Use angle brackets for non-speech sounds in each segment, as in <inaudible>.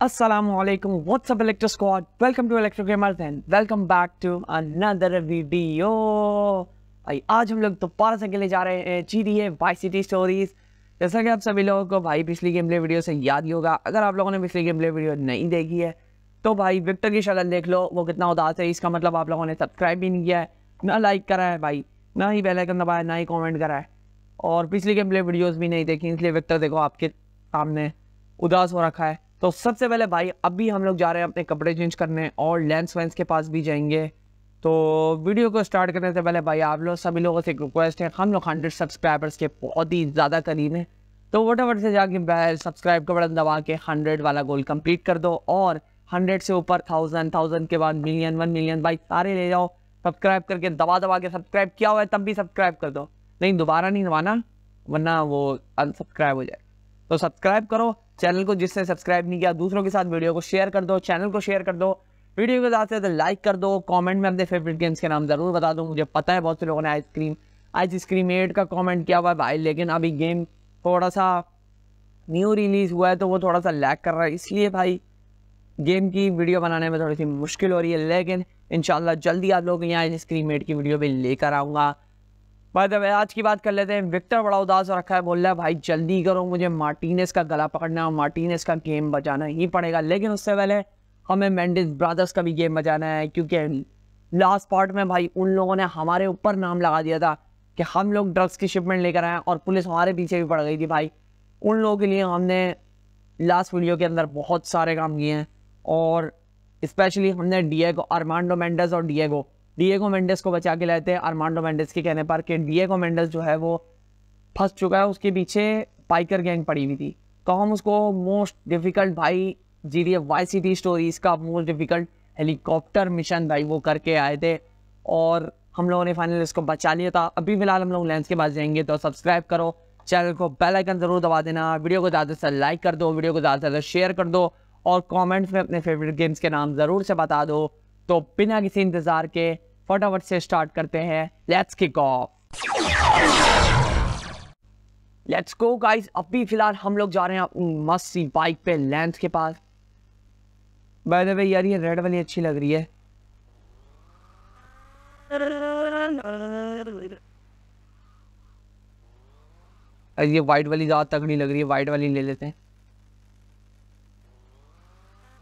Assalamualaikum, what's up Electro Squad? Welcome to Electro Gamers and welcome back to another video. भाई आज हम लोग दोबारा से अकेले जा रहे हैं G D A Y city stories जैसा कि आप सभी लोगों को भाई पिछली गेम प्ले वीडियो से याद ही होगा अगर आप लोगों ने पिछली गेम प्ले वीडियो नहीं देखी है तो भाई विक्टर की शक्ल देख लो वो कितना उदास है इसका मतलब आप लोगों ने सब्सक्राइब भी नहीं किया है ना लाइक करा है भाई ना ही बेलाइकन दबाया ना ही कॉमेंट करा है और पिछली गेम प्ले वीडियोज़ भी नहीं देखी इसलिए विक्टर देखो आपके सामने उदास हो रखा है तो सबसे पहले भाई अभी हम लोग जा रहे हैं अपने कपड़े चेंज करने और लेंस वेंस के पास भी जाएंगे तो वीडियो को स्टार्ट करने से पहले भाई आप लोग सभी लोगों से एक रिक्वेस्ट है हम लोग हंड्रेड सब्सक्राइबर्स के बहुत ही ज़्यादा करीब हैं तो वोटावट से जाके सब्सक्राइब का बटन दबा के हंड्रेड वाला गोल कंप्लीट कर दो और हंड्रेड से ऊपर थाउजेंड थाउजेंड के बाद मिलियन वन मिलियन भाई सारे ले जाओ सब्सक्राइब करके दबा दबा के सब्सक्राइब किया हुआ है तब भी सब्सक्राइब कर दो नहीं दोबारा नहीं दबाना वरना वो अनसब्सक्राइब हो जाए तो सब्सक्राइब करो चैनल को जिसने सब्सक्राइब नहीं किया दूसरों के साथ वीडियो को शेयर कर दो चैनल को शेयर कर दो वीडियो को ज़्यादा से ज़्यादा लाइक कर दो कमेंट में अपने फेवरेट गेम्स के नाम ज़रूर बता दो मुझे पता है बहुत से लोगों ने आइसक्रीम आइसक्रीम एड का कमेंट किया हुआ है भाई लेकिन अभी गेम थोड़ा सा न्यू रिलीज़ हुआ है तो वो थोड़ा सा लैक कर रहा है इसलिए भाई गेम की वीडियो बनाने में थोड़ी सी मुश्किल हो रही है लेकिन इन जल्दी आप लोग यहाँ आइसक्रीम मेड की वीडियो भी लेकर आऊँगा बाद द आज की बात कर लेते हैं विक्टर बड़ा उदास रखा है बोल रहा है भाई जल्दी करो मुझे मार्टिनेस का गला पकड़ना है मार्टिनेस का गेम बजाना ही पड़ेगा लेकिन उससे पहले हमें मैंडिस ब्रदर्स का भी गेम बजाना है क्योंकि लास्ट पार्ट में भाई उन लोगों ने हमारे ऊपर नाम लगा दिया था कि हम लोग ड्रग्स की शिपमेंट लेकर आए और पुलिस हमारे पीछे भी पड़ गई थी भाई उन लोगों के लिए हमने लास्ट वीडियो के अंदर बहुत सारे काम किए हैं और इस्पेशली हमने डिएगो अरमांडो मैंडस और डिएगो डिएगो मेंडेस को बचा के लाए थे अरमांडो मेंडेस के कहने पर कि डिएगो मेंडेस जो है वो फंस चुका है उसके पीछे पाइकर गैंग पड़ी हुई थी तो हम उसको मोस्ट डिफ़िकल्ट भाई G D F Y C T stories का मोस्ट डिफ़िकल्ट हेलीकॉप्टर मिशन भाई वो करके आए थे और हम लोगों ने फाइनल इसको बचा लिया था अभी फिलहाल हम लोग लेंस के पास जाएंगे तो सब्सक्राइब करो चैनल को बेल आइकन ज़रूर दबा देना वीडियो को ज़्यादा से लाइक कर दो वीडियो को ज़्यादा से ज़्यादा शेयर कर दो और कमेंट्स में अपने फेवरेट गेम्स के नाम ज़रूर से बता दो तो बिना किसी इंतजार के फटाफट से स्टार्ट करते हैं let's kick cop let's go guys अभी फिलहाल हम लोग जा रहे हैं मस्त सी बाइक पे लेंथ के पास बाय द वे यार ये रेड वाली अच्छी लग रही है ये वाइट वाली ज़्यादा तगड़ी लग रही है वाइट वाली ले लेते हैं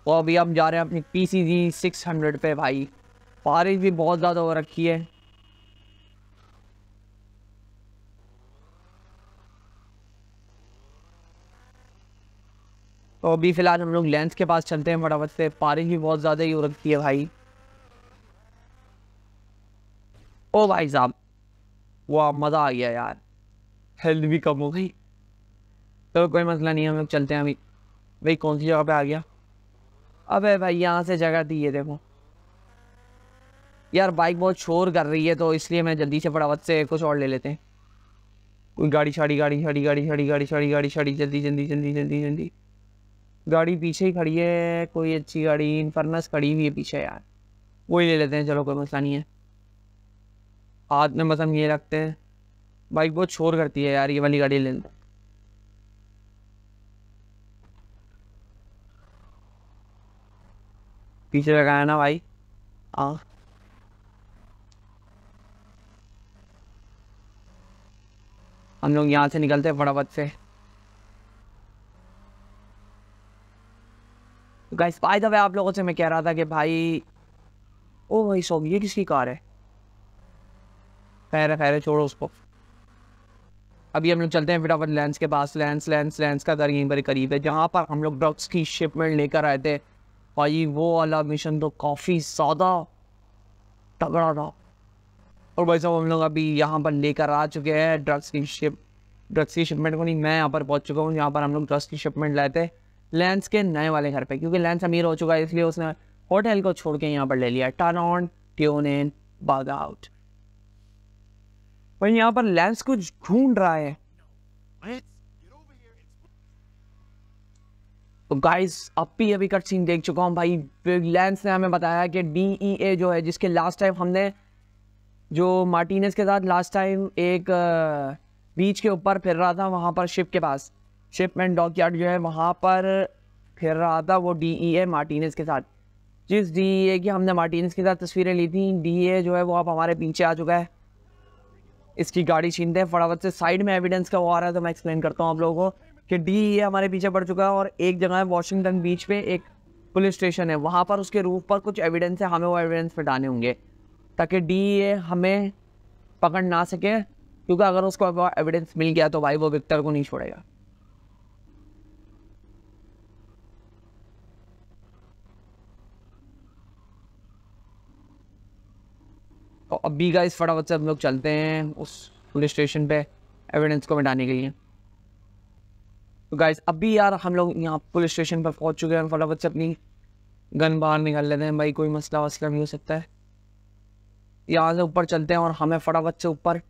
और तो अभी हम जा रहे हैं अपनी P C G six hundred पे भाई बारिश भी बहुत ज़्यादा हो रखी है तो अभी फ़िलहाल हम लोग लेंस के पास चलते हैं फटाफट से बारिश भी बहुत ज़्यादा ही हो रखती है भाई ओ भाई साहब वाह मज़ा आ गया यार हेल्थ भी कम हो गई तो कोई मसला नहीं हम लोग चलते हैं अभी भाई कौन सी जगह पे आ गया अबे भाई यहाँ से जगह दी है देखो यार बाइक बहुत शोर कर रही है तो इसलिए मैं जल्दी से फटाफट से कुछ और ले लेते हैं कोई गाड़ी छाड़ी गाड़ी छाड़ी गाड़ी छाड़ी गाड़ी छाड़ी गाड़ी छाड़ी जल्दी जल्दी जल्दी जल्दी जल्दी गाड़ी पीछे ही खड़ी है कोई अच्छी गाड़ी इनफर्नस खड़ी हुई है पीछे यार वही ले लेते हैं चलो कोई मसला नहीं है हाथ में मसम ये रखते हैं बाइक बहुत शोर करती है यार ये वाली गाड़ी ले लेते हैं पीछे लगाया ना भाई हाँ। हम लोग यहाँ से निकलते हैं फटाफट से गाइस बाय द आप लोगों से मैं कह रहा था कि भाई ओ भाई सो ये किसकी कार है खैर है खैर है छोड़ो उसको अभी हम लोग चलते हैं फटाफट लेंस के पास लैंस लैंस लैंस का घर तो यहीं पर करीब है जहाँ पर हम लोग ड्रग्स की शिपमेंट लेकर आए थे भाई वो वाला मिशन तो काफ़ी ज़्यादा तगड़ा था और भाई साहब हम लोग अभी यहाँ पर लेकर आ चुके हैं ड्रग्स की शिप ड्रग्स की शिपमेंट को नहीं मैं यहाँ पर पहुँच चुका हूँ यहाँ पर हम लोग ड्रग्स की शिपमेंट लाए थे लेंस के नए वाले घर पे क्योंकि लेंस अमीर हो चुका है इसलिए उसने होटल को छोड़ के यहाँ पर ले लिया turn on tune in bug out वही यहाँ पर लेंस कुछ ढूंढ रहा है तो गाइस भी अभी कट सीन देख चुका हूँ भाई लेंस ने हमें बताया कि डी ई ए जो है जिसके लास्ट टाइम हमने जो मार्टीनस के साथ लास्ट टाइम एक बीच के ऊपर फिर रहा था वहाँ पर शिप के पास शिप एंड डॉक यार्ड जो है वहाँ पर फिर रहा था वो डी ई ए मार्टिनेस के साथ जिस डी ई ए की हमने मार्टीनस के साथ तस्वीरें ली थी डी ई ए जो है वो अब हमारे पीछे आ चुका है इसकी गाड़ी छीनते हैं फटाफट से साइड में एविडेंस का वो आ रहा है तो मैं एक्सप्लेन करता हूँ आप लोगों को कि डी ये हमारे पीछे पड़ चुका है और एक जगह है वॉशिंगटन बीच पे एक पुलिस स्टेशन है वहाँ पर उसके रूफ पर कुछ एविडेंस है हमें वो एविडेंस हटाने होंगे ताकि डी ये हमें पकड़ ना सके क्योंकि अगर उसको एविडेंस मिल गया तो भाई वो विक्टर को नहीं छोड़ेगा तो अब बी गाइस फटाफट से हम लोग चलते हैं उस पुलिस स्टेशन पे एविडेंस को मिटाने के लिए तो गाइस अभी यार हम लोग यहाँ पुलिस स्टेशन पर पहुँच चुके हैं फटाफट से अपनी गन बाहर निकाल लेते हैं भाई कोई मसला वसला नहीं हो सकता है यहाँ से ऊपर चलते हैं और हमें फटाफट से ऊपर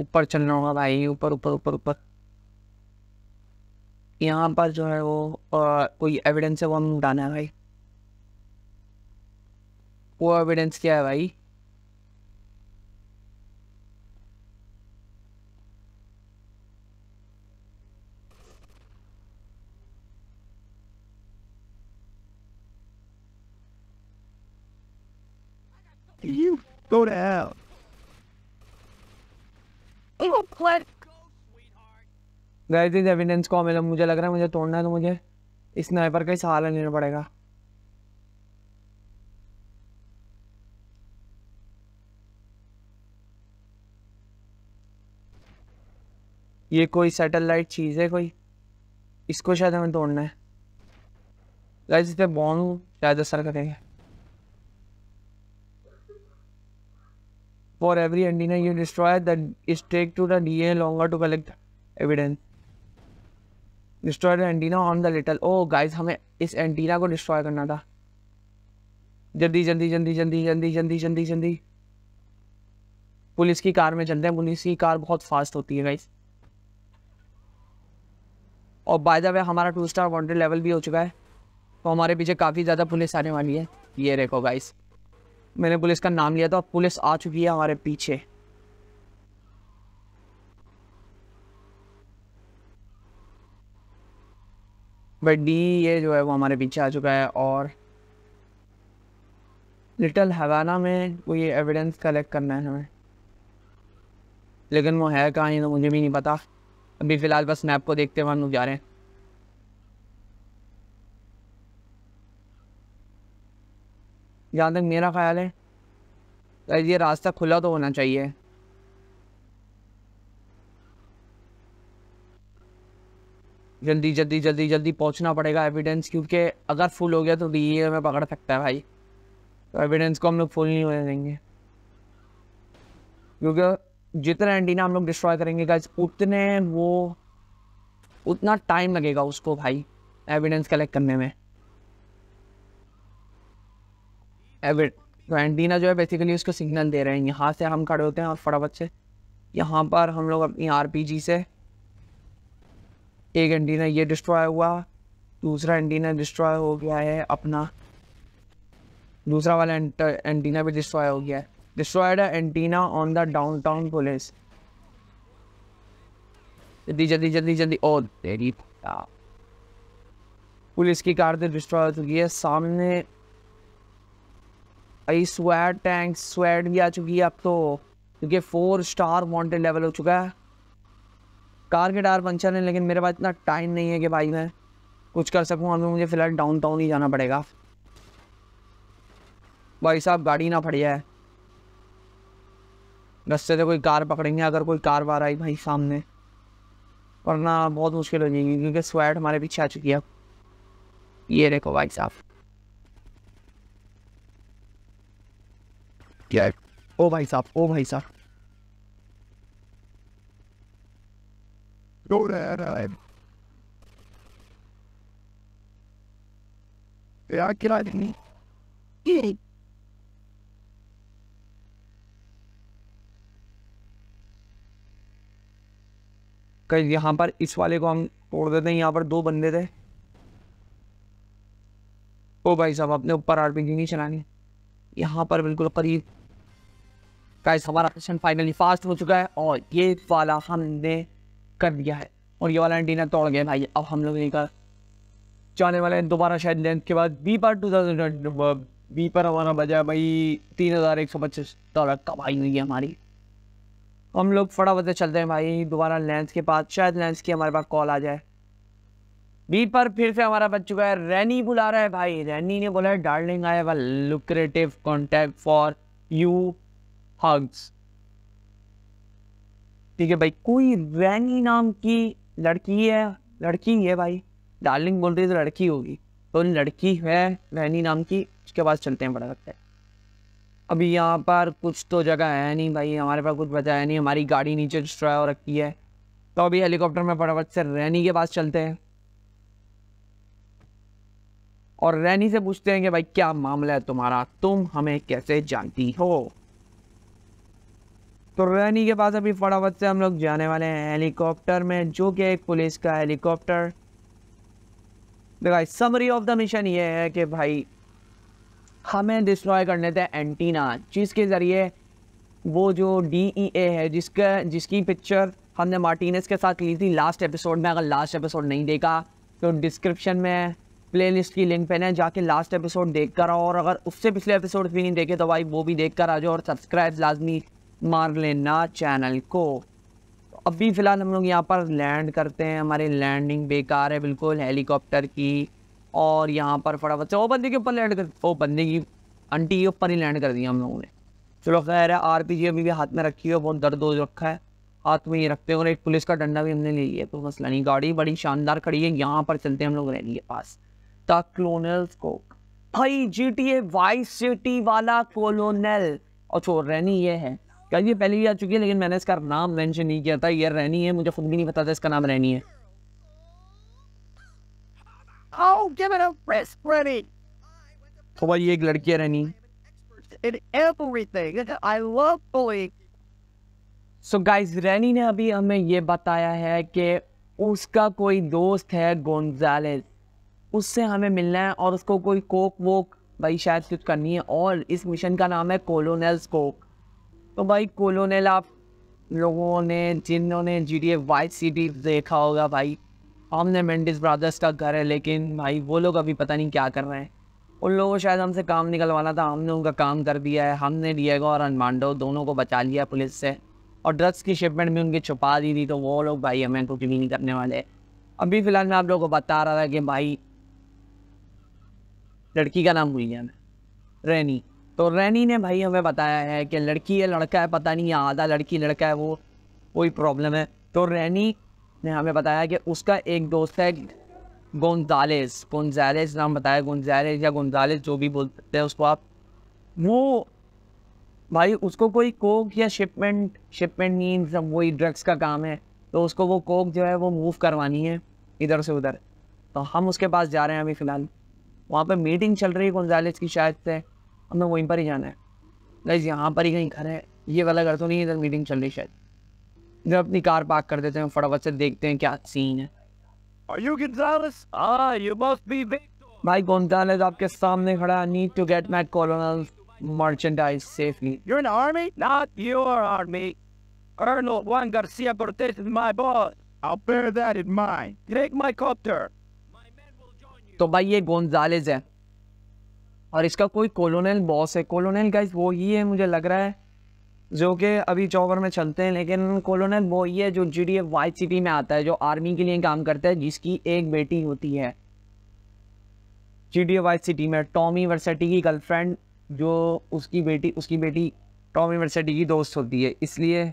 ऊपर चलना होगा भाई ऊपर ऊपर ऊपर ऊपर यहाँ पर जो है वो आ, कोई एविडेंस है वो हम उठाना है भाई वो एविडेंस क्या है भाई Go to hell. गए थे एविडेंस को मिला मुझे लग रहा है मुझे तोड़ना है तो मुझे इस नाइपर का ही सहारा लेना पड़ेगा ये कोई सैटेलाइट चीज़ है कोई इसको शायद हमें तोड़ना है गाइस इसे बॉम्ब शायद असर करेंगे For every antenna you destroy, the it take to the DA longer to collect evidence. Destroy the antenna on the little. Oh guys, hame is antenna ko destroy karna tha jaldi jaldi jaldi jaldi jaldi jaldi jaldi jaldi police की car में चलते हैं police की car बहुत fast होती है guys और by the way हमारा टू स्टार वॉन्टेड लेवल भी हो चुका है तो हमारे पीछे काफ़ी ज़्यादा पुलिस आने वाली है ये देखो गाइस मैंने पुलिस का नाम लिया था पुलिस आ चुकी है हमारे पीछे बट डी ये जो है वो हमारे पीछे आ चुका है और लिटल हवाना में वो ये एविडेंस कलेक्ट करना है हमें लेकिन वो है कहाँ ये तो मुझे भी नहीं पता अभी फ़िलहाल बस मैप को देखते हुए हम लोग जा रहे हैं जहाँ तक मेरा ख्याल है तो ये रास्ता खुला तो होना चाहिए जल्दी जल्दी जल्दी जल्दी पहुंचना पड़ेगा एविडेंस क्योंकि अगर फुल हो गया तो डी में पकड़ सकता है भाई तो एविडेंस को हम लोग फुल नहीं होने देंगे क्योंकि जितना एंटीना हम लोग डिस्ट्रॉय करेंगे गाइस उतने वो उतना टाइम लगेगा उसको भाई एविडेंस कलेक्ट करने में एविड तो एंटीना जो है बेसिकली उसको सिग्नल दे रहे हैं यहाँ से हम खड़े होते हैं और फटाफट से यहाँ पर हम लोग अपनी आर से एक एंटीना ये डिस्ट्रॉय हुआ दूसरा एंटीना डिस्ट्रॉय हो गया है अपना दूसरा वाला एंटीना भी डिस्ट्रॉय हो गया है destroyed antenna on the downtown police जल्दी जल्दी जल्दी जल्दी ओ तेरी पुलिस की कार तो डिस्ट्रॉय हो चुकी है सामने भाई स्वेट टैंक स्वेट भी आ चुकी है अब तो क्योंकि फोर स्टार वांटेड लेवल हो चुका है कार के टायर पंचर हैं लेकिन मेरे पास इतना टाइम नहीं है कि भाई मैं कुछ कर सकूँ अभी मुझे फ़िलहाल डाउन टाउन ही जाना पड़ेगा भाई साहब गाड़ी ना फटी जाए रस्ते से कोई कार पकड़ेंगे अगर कोई कार वार आई भाई सामने वरना बहुत मुश्किल हो जाएगी क्योंकि स्वेट हमारे पीछे आ चुकी है ये देखो भाई साहब किया है ओ भाई साहब ओ भाई साहब रहा है यार नहीं कहीं यहां पर इस वाले को हम तोड़ देते हैं यहाँ पर दो बंदे थे ओ भाई साहब अपने ऊपर आरपीजी नहीं चलानी यहां पर बिल्कुल करीब गाइस हमारा सेशन फाइनली फास्ट हो चुका है और ये वाला हमने कर दिया है और ये वाला एंटीना तोड़ गया भाई अब हम लोग निकल जाने वाले हैं दोबारा शायद लेंथ के बाद बी पर टू थाउजेंड बी पर हमारा बजा भाई तीन हज़ार एक सौ पच्चीस डॉलर कमाई हुई है हमारी हम लोग फटाफट से चलते हैं भाई दोबारा लेंथ के बाद शायद लेंथ की हमारे पास कॉल आ जाए बी पर फिर से हमारा बच चुका है रैनी बुला रहा है भाई रैनी ने बोला है darling I have lucrative contact for you hugs ठीक है भाई कोई रैनी नाम की लड़की है लड़की है भाई डार्लिंग बोल रही है तो लड़की होगी तो लड़की है रैनी नाम की उसके पास चलते हैं बड़ा लगता है अभी यहाँ पर कुछ तो जगह है नहीं भाई हमारे पास कुछ बचा है नहीं हमारी गाड़ी नीचे डिस्ट्रॉय हो रखी है तो अभी हेलीकॉप्टर में फटाफट से रैनी के पास चलते हैं और रैनी से पूछते हैं कि भाई क्या मामला है तुम्हारा तुम हमें कैसे जानती हो तो रैनी के पास अभी फटाफट से हम लोग जाने वाले हैं हेलीकॉप्टर में जो कि एक पुलिस का हेलीकॉप्टर देखा समरी ऑफ द मिशन ये है कि भाई हमें डिस्ट्रॉय करने थे एंटीना जिसके ज़रिए वो जो डी e है जिसका जिसकी पिक्चर हमने मार्टिनस के साथ ली थी लास्ट एपिसोड में अगर लास्ट एपिसोड नहीं देखा तो डिस्क्रिप्शन में प्लेलिस्ट की लिंक पे ना जाके लास्ट एपिसोड देख कर आओ और अगर उससे पिछले एपिसोड भी नहीं देखे तो भाई वो भी देख कर आ जाओ और सब्सक्राइब लाजमी मार लेना चैनल को अभी फ़िलहाल हम लोग यहाँ पर लैंड करते हैं हमारे लैंडिंग बेकार है बिल्कुल हेलीकॉप्टर की और यहाँ पर फटाफट से वो बंदे के ऊपर लैंड कर वो बंदे की अंटी के ऊपर ही लैंड कर दिया हम लोगों ने चलो खैर है आर पी अभी भी हाथ में रखी है बहुत दर्द हो रखा है हाथ में ये रखते हैं और एक पुलिस का डंडा भी हमने ले लिया तो मसला नहीं गाड़ी बड़ी शानदार खड़ी है यहाँ पर चलते हैं हम लोग रैली के पास द क्लोनल को भाई G T A Vice City वाला कोलोनल और छोड़ रैनी ये है कल ये पहले भी आ चुकी है लेकिन मैंने इसका नाम मेंशन नहीं किया था ये रहनी है मुझे खुद भी नहीं पता था इसका नाम रहनी है तो भाई ये एक लड़की है रहनी in everything. I love bullying. So guys, रैनी ने अभी हमें ये बताया है कि उसका कोई दोस्त है गोंजालेस उससे हमें मिलना है और उसको कोई कोक वोक भाई शायद कुछ करनी है और इस मिशन का नाम है कोलोनेल कोक तो भाई कोलोनेल आप लोगों ने जिन्होंने G D F Vice City देखा होगा भाई हमने मेंडिस ब्रदर्स का घर है लेकिन भाई वो लोग अभी पता नहीं क्या कर रहे हैं उन लोगों को शायद हमसे काम निकलवाना था हमने उनका काम कर दिया है हमने डिएगो और अनमांडो दोनों को बचा लिया पुलिस से और ड्रग्स की शिपमेंट भी उनकी छुपा दी थी तो वो लोग भाई हमें कुछ भी नहीं करने वाले अभी फ़िलहाल मैं आप लोगों को बता रहा था कि भाई लड़की का नाम भूल गया मैं रैनी तो रैनी ने भाई हमें बताया है कि लड़की है लड़का है पता नहीं आधा लड़की लड़का है वो कोई प्रॉब्लम है तो रैनी ने हमें बताया कि उसका एक दोस्त है गोंजालेस गोंजालेस नाम बताया गोंजालेस या गोंजालेस जो भी बोलते हैं उसको आप वो भाई उसको कोई कोक या शिपमेंट शिपमेंट सब वही ड्रग्स का काम है तो उसको वो कोक जो है वो मूव करवानी है इधर से उधर तो हम उसके पास जा रहे हैं अभी फ़िलहाल वहाँ पे मीटिंग चल रही है गोंजालेस की शायद से हमें वहीं पर ही जाना है गाइज यहाँ पर ही कहीं घर है ये वाला घर तो नहीं इधर मीटिंग चल रही शायद जब अपनी कार पार्क कर देते हैं फटाफट से देखते हैं क्या सीन है Are you Gonzalez? Ah, you must be Victor. भाई गोंजालेस आपके सामने खड़ा है. Need to get my colonel merchandise safely. You're in the army? Not your army. Colonel Juan Garcia Cortez is my boss. I'll bear that in mind. Take my copter. My men will join you. तो भाई ये Gonzalez है और इसका कोई कॉलोनल boss है कॉलोनल guys वो ही है मुझे लग रहा है जो कि अभी चौकर में चलते हैं लेकिन कॉलोनल वो ही है जो G D F Y C में आता है जो आर्मी के लिए काम करता है जिसकी एक बेटी होती है G D F Y C में टॉमी वर्सिटी की गर्लफ्रेंड जो उसकी बेटी उसकी बेटी टॉमी वर्सेटी की दोस्त होती है इसलिए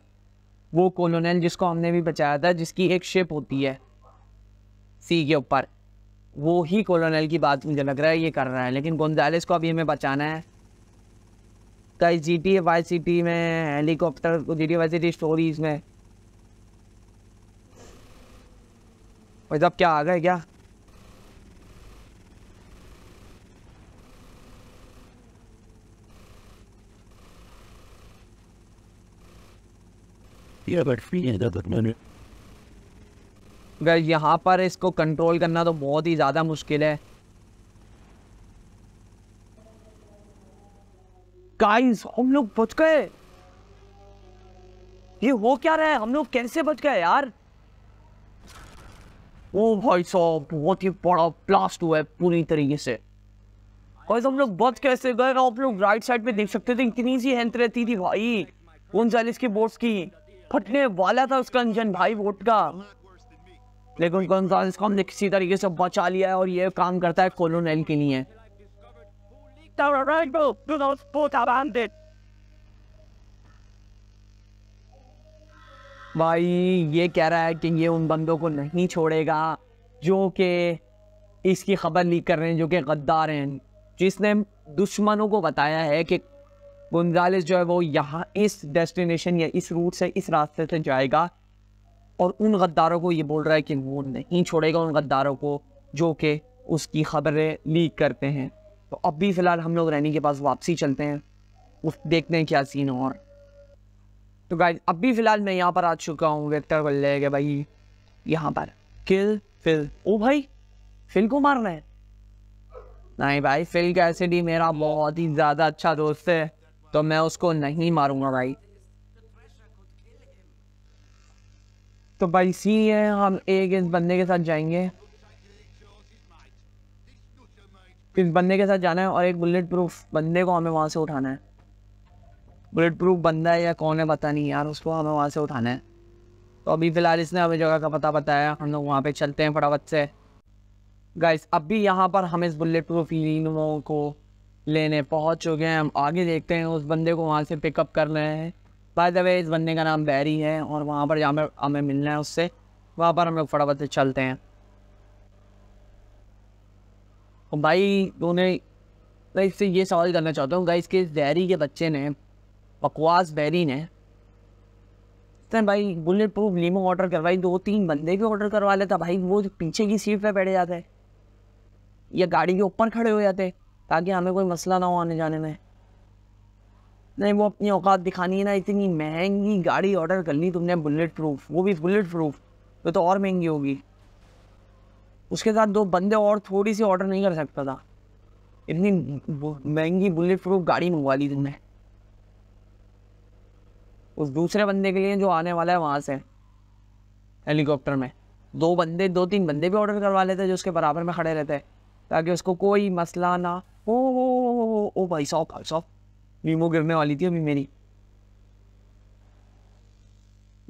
वो कॉलोनल जिसको हमने भी बचाया था जिसकी एक शिप होती है सी के ऊपर वो ही कॉलोनल की बात मुझे लग रहा है ये कर रहा है लेकिन गोंजालिस को अभी हमें बचाना है कई G T Y C T में helicopter G T Y C T stories में भाई साहब क्या आ गए क्या ये बट फ्री है that menu. गैस यहाँ पर इसको कंट्रोल करना तो बहुत ही ज़्यादा मुश्किल है गाइस हम लोग बच गए ये हो क्या रहा है हम लोग कैसे बच गए यार ओ भाई साहब बहुत ही बड़ा ब्लास्ट हुआ है पूरी तरीके से गाइस हम लोग बच कैसे गए आप लोग राइट साइड में देख सकते थे इतनी सी हेंथ रहती थी भाई उनचालीस की बोट्स की फटने वाला था उसका इंजन भाई बोट का लेकिन गोंजालेस को हमने किसी तरीके से बचा लिया है और ये काम करता है कोलोनेल के लिए भाई ये कह रहा है कि ये उन बंदों को नहीं छोड़ेगा जो कि इसकी खबर लीक कर रहे हैं जो कि गद्दार हैं जिसने दुश्मनों को बताया है कि गुंजालिस जो है वो यहाँ इस डेस्टिनेशन या इस रूट से इस रास्ते से जाएगा और उन गद्दारों को ये बोल रहा है कि वो नहीं छोड़ेगा उन गद्दारों को जो कि उसकी ख़बरें लीक करते हैं तो अब भी फ़िलहाल हम लोग रैनी के पास वापसी चलते हैं उस देखते हैं क्या सीन और तो गाइज अब भी फ़िलहाल मैं यहाँ पर आ चुका हूँ वेक्टर बल्ले के भाई यहाँ पर किल फिल ओ भाई फिल को मारना है नहीं भाई फिल कैसे मेरा बहुत ही ज़्यादा अच्छा दोस्त है तो मैं उसको नहीं मारूंगा भाई तो भाई सी है हम एक इस बंदे के साथ जाएंगे इस बंदे के साथ जाना है और एक बुलेट प्रूफ बंदे को हमें वहाँ से उठाना है बुलेट प्रूफ बंदा है या कौन है पता नहीं यार उसको हमें वहाँ से उठाना है तो अभी फ़िलहाल इसने हमें जगह का पता बताया हम लोग वहाँ पे चलते हैं फटाफट से गाइस अभी यहाँ पर हम इस बुलेट प्रूफ हीरों को लेने पहुँच चुके हैं हम आगे देखते हैं उस बंदे को वहाँ से पिकअप कर रहे हैं बाय द वे इस बंदे का नाम बैरी है और वहाँ पर हमें हमें मिलना है उससे वहाँ पर हम लोग फटाफट से चलते हैं और भाई उन्हें मैं इससे ये सवाल करना चाहता हूँ गाइस के बैरी के बच्चे ने बकवास बैरी ने भाई बुलेट प्रूफ लीमो ऑर्डर करवाई दो तीन बंदे भी ऑर्डर करवा लेता भाई वो पीछे की सीट पर बैठे जाते या गाड़ी के ऊपर खड़े हो जाते ताकि हमें कोई मसला ना हो आने जाने में नहीं वो अपनी औकात दिखानी है ना इतनी महंगी गाड़ी ऑर्डर करनी तुमने बुलेट प्रूफ वो भी बुलेट प्रूफ वो तो और महंगी होगी उसके साथ दो बंदे और थोड़ी सी ऑर्डर नहीं कर सकता था इतनी महंगी बुलेट प्रूफ गाड़ी मंगवा ली तुमने उस दूसरे बंदे के लिए जो आने वाला है वहाँ से हेलीकॉप्टर में दो बंदे दो तीन बंदे भी ऑर्डर करवा लेते जो उसके बराबर में खड़े रहते ताकि उसको कोई मसला ना हो ओ, ओ, ओ, ओ, ओ भाई साहब भाई साहब लीमो गिरने वाली थी अभी मेरी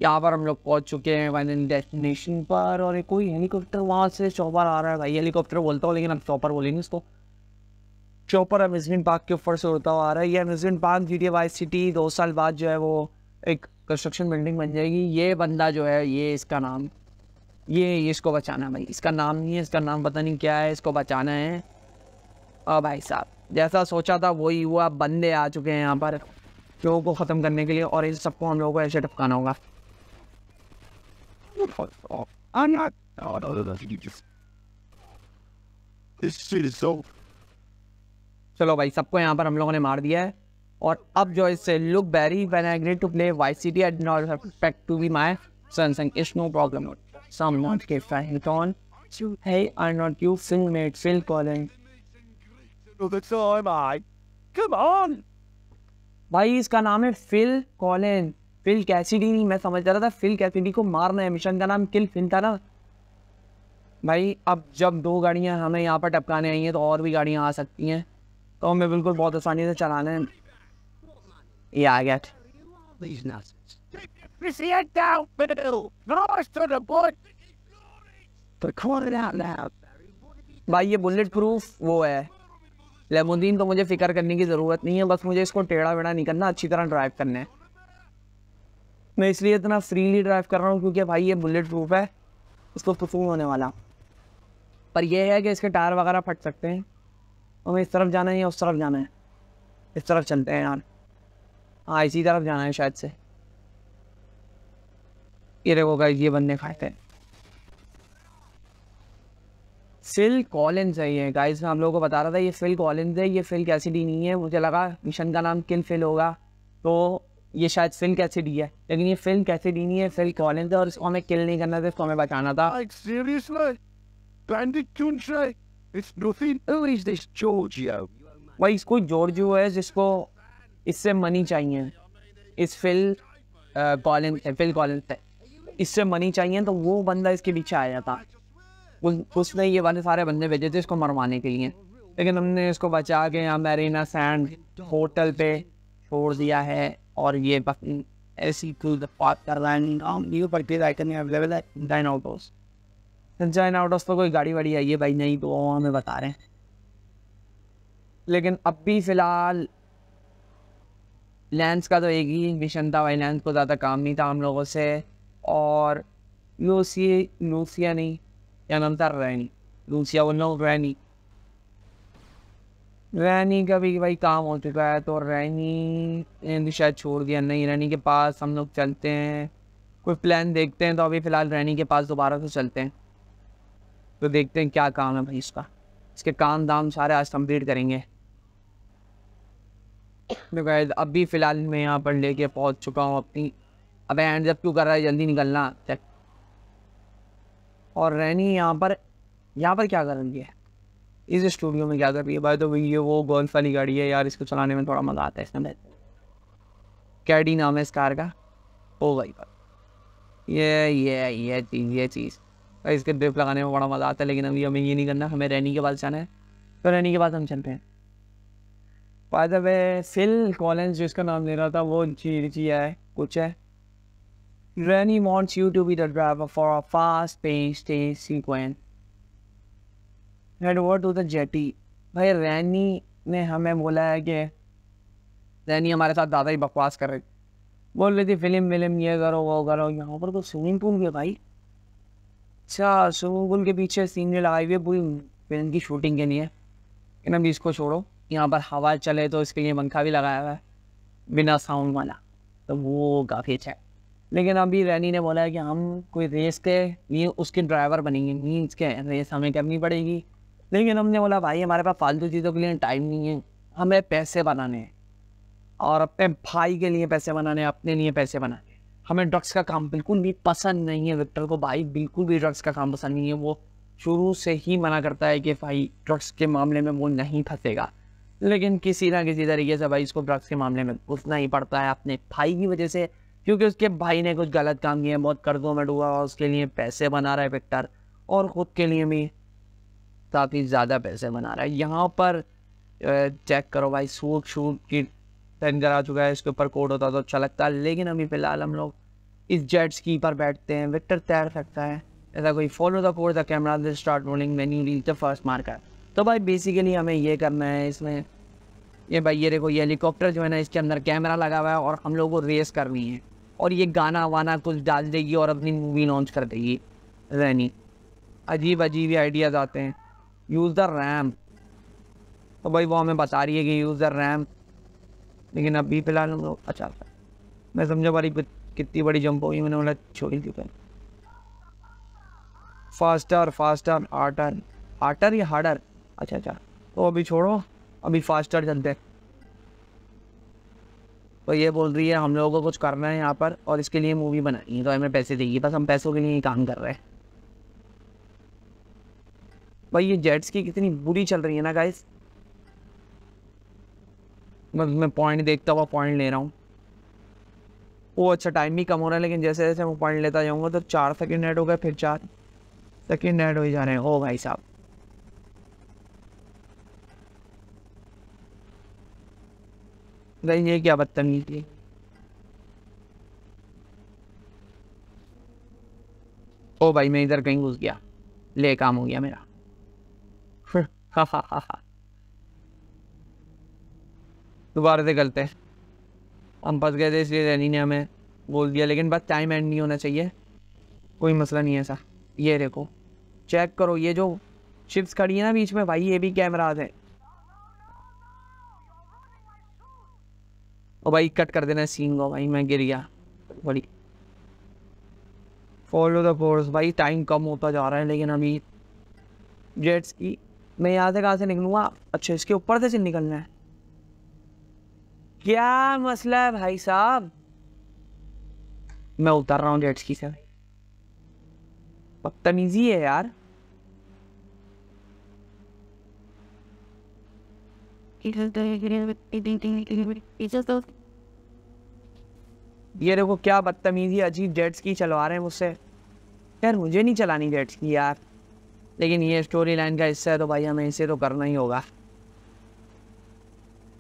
यहाँ पर हम लोग पहुँच चुके हैं फाइनल डेस्टिनेशन पर और एक कोई हेलीकॉप्टर वहाँ से चौपर आ रहा है भाई हेलीकॉप्टर बोलता हूँ लेकिन अब चौपर बोलेंगे इसको चौपर अम्यूजमेंट पार्क के ऊपर से उड़ता हुआ आ रहा है ये amusement park G D Y city दो साल बाद जो है वो एक कंस्ट्रक्शन बिल्डिंग बन जाएगी ये बंदा जो है ये इसका नाम ये इसको बचाना है भाई इसका नाम नहीं है इसका नाम पता नहीं क्या है इसको बचाना है और भाई साहब जैसा सोचा था वही हुआ बंदे आ चुके हैं यहाँ पर लोगों को ख़त्म करने के लिए और इस सबको हम लोगों को ऐसे टपकाना होगा चलो भाई सबको यहाँ पर हम लोगों ने मार दिया है और अब जो इससे look Barry when I great to play Y C D at not expect to be my Samsung is no problem some not के fan hey, are not you filmmate Phil Collins the time, I. Come on. भाई इसका नाम है fill Collin fill Cassidy नहीं मैं समझ रहा था फिल कैसिडी को मारना है मिशन का नाम किल फिल था ना भाई अब जब दो गाड़ियां हमें यहाँ पर टपकाने आई हैं तो और भी गाड़ियां आ सकती हैं तो हमें बिल्कुल बहुत आसानी से चलाने हैं ये आ गया भाई ये बुलेट प्रूफ वो है लेमोदीन तो मुझे फ़िक्र करने की ज़रूरत नहीं है बस मुझे इसको टेढ़ा वेढ़ा नहीं करना अच्छी तरह ड्राइव करना है मैं इसलिए इतना फ्रीली ड्राइव कर रहा हूँ क्योंकि भाई ये बुलेट प्रूफ है इसको फसूल होने वाला पर यह है कि इसके टायर वगैरह फट सकते हैं हमें इस तरफ जाना है या उस तरफ जाना है इस तरफ चलते हैं यार हाँ इसी तरफ जाना है शायद से ये वो गाइस ये बनने खाए थे फिल कॉलिंस है ये गाइस हम लोगों को बता रहा था ये फिल कॉलिंस है ये फिल कैसिडी नहीं है मुझे लगा मिशन का नाम किल फिल होगा तो ये शायद फिल कैसिडी है लेकिन ये फिल कैसिडी नहीं है फिल कॉलिंस है और इसको हमें किल नहीं करना था इसको हमें बचाना था भाई इसको जॉर्जियो है जिसको इससे मनी चाहिए इस Phil uh, Collins Phil Collin इससे मनी चाहिए तो वो बंदा इसके पीछे आया था उसने ये वाले सारे बंदे भेजे थे इसको मरवाने के लिए लेकिन हमने इसको बचा के यहाँ मेरीना सैंड होटल पे छोड़ दिया है और ये ऐसी अवेलेबल है तो कोई गाड़ी वाड़ी आई है भाई नहीं तो वो हमें बता रहे हैं लेकिन अब भी फ़िलहाल लैंस का तो एक ही मिशन था भाई लैंस को ज़्यादा काम नहीं था हम लोगों से और लूसी लूसिया नहीं यानमता रैनी लूसिया बोल रहा हूँ रैनी रैनी का भी भाई काम हो चुका है तो रैनी ने शायद छोड़ दिया नहीं रैनी के पास हम लोग चलते हैं कोई प्लान देखते हैं तो अभी फ़िलहाल रैनी के पास दोबारा से चलते हैं तो देखते हैं क्या काम है भाई इसका इसके काम दाम सारे आज कंप्लीट करेंगे तो अभी फ़िलहाल मैं यहाँ पर लेके पहुँच चुका हूँ अपनी अब एंड जब क्यों कर रहा है जल्दी निकलना चेक और रैनी यहाँ पर यहाँ पर क्या कर रही है इस स्टूडियो में क्या कर रही है भाई तो भाई ये वो गोल्फ वाली गाड़ी है यार इसको चलाने में थोड़ा मज़ा आता है इसमें बेहतर कैडी नाम है इस कार का ओ भाई बात ये ये ये चीज़ ये चीज़ भाई इसके ड्रिप लगाने में बड़ा मज़ा आता है लेकिन अभी हमें ये नहीं करना हमें रैनी के पास जाना है तो रैनी के पास हम चलते हैं बाय फिल कॉलेज जिसका नाम ले रहा था वो जी जी है कुछ है Granny wants you to be the driver for a fast-paced chase sequence. Head over to the jetty. भाई रैनी ने हमें बोला है कि रैनी हमारे साथ दादा ही बकवास कर रहे बोल रही थी फिल्म विलिम ये करो वो करो यहाँ पर तो स्विमिंग पूल के भाई अच्छा स्विमिंग पूल के पीछे सीनरी लगाई हुई है पूरी फिल्म की शूटिंग के लिए ना भी इसको छोड़ो यहाँ पर हवा चले तो इसके लिए पंखा भी लगाया हुआ है बिना साउंड वाला तो वो काफ़ी अच्छा है लेकिन अभी रैनी ने बोला है कि हम कोई रेस के लिए उसके ड्राइवर बनेंगे मीन्स के रेस हमें करनी पड़ेगी लेकिन हमने बोला भाई हमारे पास फालतू चीज़ों के लिए टाइम नहीं है हमें पैसे बनाने हैं और अपने भाई के लिए पैसे बनाने अपने लिए पैसे बनाने हमें ड्रग्स का काम बिल्कुल भी पसंद नहीं है विक्टर को भाई बिल्कुल भी ड्रग्स का काम पसंद नहीं है वो शुरू से ही मना करता है कि भाई ड्रग्स के मामले में वो नहीं फंसेगा लेकिन किसी ना किसी तरीके से भाई इसको ड्रग्स के मामले में घुसना ही पड़ता है अपने भाई की वजह से क्योंकि उसके भाई ने कुछ गलत काम किया बहुत कर्जों में डूबा और उसके लिए पैसे बना रहा है विक्टर और ख़ुद के लिए भी काफ़ी ज़्यादा पैसे बना रहा है यहाँ पर चेक करो भाई सूख शूट की टर्न करा चुका है इसके ऊपर कोड होता तो अच्छा लगता है लेकिन अभी फ़िलहाल हम लोग इस जेट स्की पर बैठते हैं विक्टर तैर सकता है ऐसा कोई follow the code the camera this start rolling when you reach the first marker तो भाई बेसिकली हमें ये करना है इसमें ये भाई ये देखो ये हेलीकॉप्टर जो है ना इसके अंदर कैमरा लगा हुआ है और हम लोग को रेस करनी है और ये गाना वाना कुछ डाल देगी और अपनी मूवी लॉन्च कर देगी रैनी अजीब अजीब ही आइडियाज़ आते हैं यूज़ द रैम तो भाई वो हमें बता रही है कि यूज़ द रैम लेकिन अभी फ़िलहाल हम अच्छा, अच्छा मैं समझा भाई कितनी बड़ी जंप होगी मैंने बोला छोड़ी थी पहले फास्टर फास्टर आर्टर आर्टर या हार्डर अच्छा अच्छा तो अभी छोड़ो अभी फास्टर चलते हैं तो ये बोल रही है हम लोगों को कुछ करना है यहाँ पर और इसके लिए मूवी बनानी है तो हमें पैसे देगी बस हम पैसों के लिए ही काम कर रहे हैं भाई ये जेट्स की कितनी बुरी चल रही है ना गाइस बस मैं पॉइंट देखता हुआ पॉइंट ले रहा हूँ वो अच्छा टाइम भी कम हो रहा है लेकिन जैसे जैसे मैं पॉइंट लेता जाऊँगा तो चार सेकेंड ऐड हो गए फिर चार सेकेंड ऐड हो जा रहे हैं हो भाई साहब नहीं ये क्या बदतमीजी ओ भाई मैं इधर कहीं घुस गया ले काम हो गया मेरा <laughs> हा हा हा हा दोबारा से गलते हम फंस गए थे इसलिए रैनी ने हमें बोल दिया लेकिन बस टाइम एंड नहीं होना चाहिए कोई मसला नहीं है ऐसा ये देखो चेक करो ये जो शिप्स खड़ी है ना बीच में भाई ये भी कैमराज हैं और भाई कट कर देना सीन को भाई मैं गिर गया बड़ी फॉलो द फोर्स भाई टाइम कम होता जा रहा है लेकिन अभी जेट्स की मैं यहाँ से कहाँ से निकलूँगा अच्छा इसके ऊपर से निकलना है क्या मसला है भाई साहब मैं उतर रहा हूँ जेट्स की से बदतमीजी है यार इधर just ये देखो क्या बदतमीजी अजीब जेट्स की चलवा रहे हैं मुझसे यार मुझे नहीं चलानी जेट्स की यार लेकिन ये स्टोरी लाइन का हिस्सा है तो भाई हमें इसे तो करना ही होगा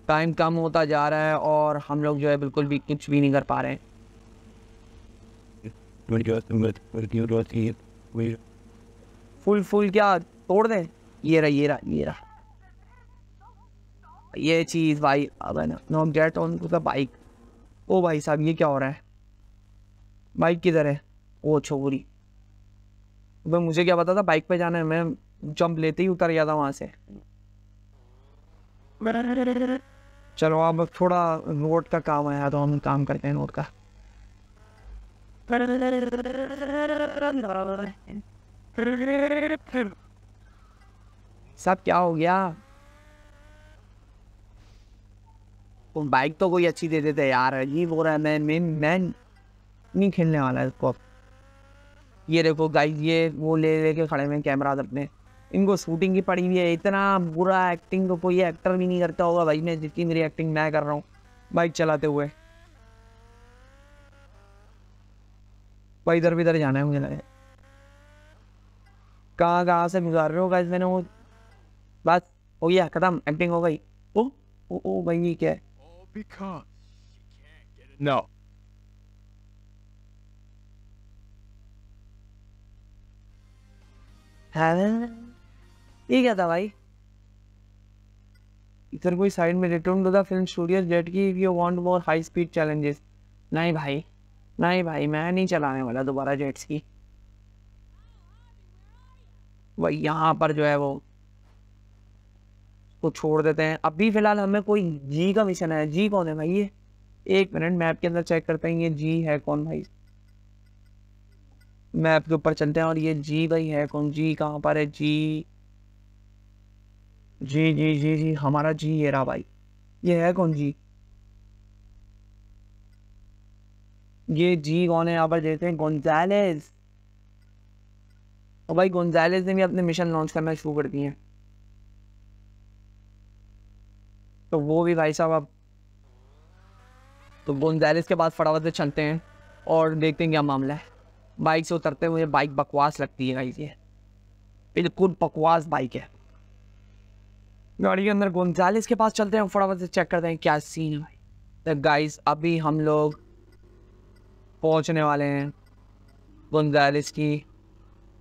टाइम कम होता जा रहा है और हम लोग जो है बिल्कुल भी कुछ भी नहीं कर पा रहे हैं फुल फुल क्या तोड़ दें ये रहा ये रहा ये रहा ये चीज़ भाई अब है ना no get on to the bike ओ भाई साहब ये क्या हो रहा है बाइक किधर है वो छोरी भाई मुझे क्या पता था बाइक पे जाना है मैं जंप लेते ही उतर गया था वहाँ से चलो अब थोड़ा रोड का काम आया तो हम काम करते हैं रोड का साहब क्या हो गया तुम बाइक तो कोई अच्छी दे देते यार ये हो रहा है मैं मैं मैं नहीं खेलने वाला इसको ये देखो गाइस ये वो ले लेके खड़े हुए कैमराज अपने इनको शूटिंग की पड़ी हुई है इतना बुरा एक्टिंग तो कोई एक्टर भी नहीं करता होगा भाई मैं जितनी मेरी एक्टिंग मैं कर रहा हूँ बाइक चलाते हुए भाई इधर भी इधर जाना है मुझे लगे कहाँ कहाँ से गुजार रहे हो गाइस मैंने वो बस हो गया ख़त्म एक्टिंग हो गई ओ ओ, ओ भाई ये क्या है Because. No. ये क्या था भाई इधर कोई साइड में return to the film studio jet की if you want more high speed challenges नहीं भाई नहीं भाई मैं नहीं चलाने वाला दोबारा जेट्स की वही यहाँ पर जो है वो को छोड़ देते हैं अभी फिलहाल हमें कोई जी का मिशन है जी कौन है भाई ये एक मिनट मैप के अंदर चेक करते हैं ये जी है कौन भाई मैप के ऊपर चलते हैं और ये जी भाई है कौन जी कहाँ पर है जी जी जी जी जी हमारा जी ये रहा भाई ये है कौन जी ये जी कौन है यहाँ पर देते हैं गोंजालेज तो और भाई गोंजालेज ने भी अपने मिशन लॉन्च करना शुरू कर दिए हैं तो वो भी भाई साहब अब तो गोंजालिस के बाद फटाफट से चलते हैं और देखते हैं क्या मामला है बाइक से उतरते हुए बाइक बकवास लगती है भाई ये बिल्कुल बकवास बाइक है गाड़ी के अंदर गोंजालिस के पास चलते हैं फटाफट से चेक करते हैं क्या सीन है भाई तो गाइस अभी हम लोग पहुंचने वाले हैं गोंजालिस की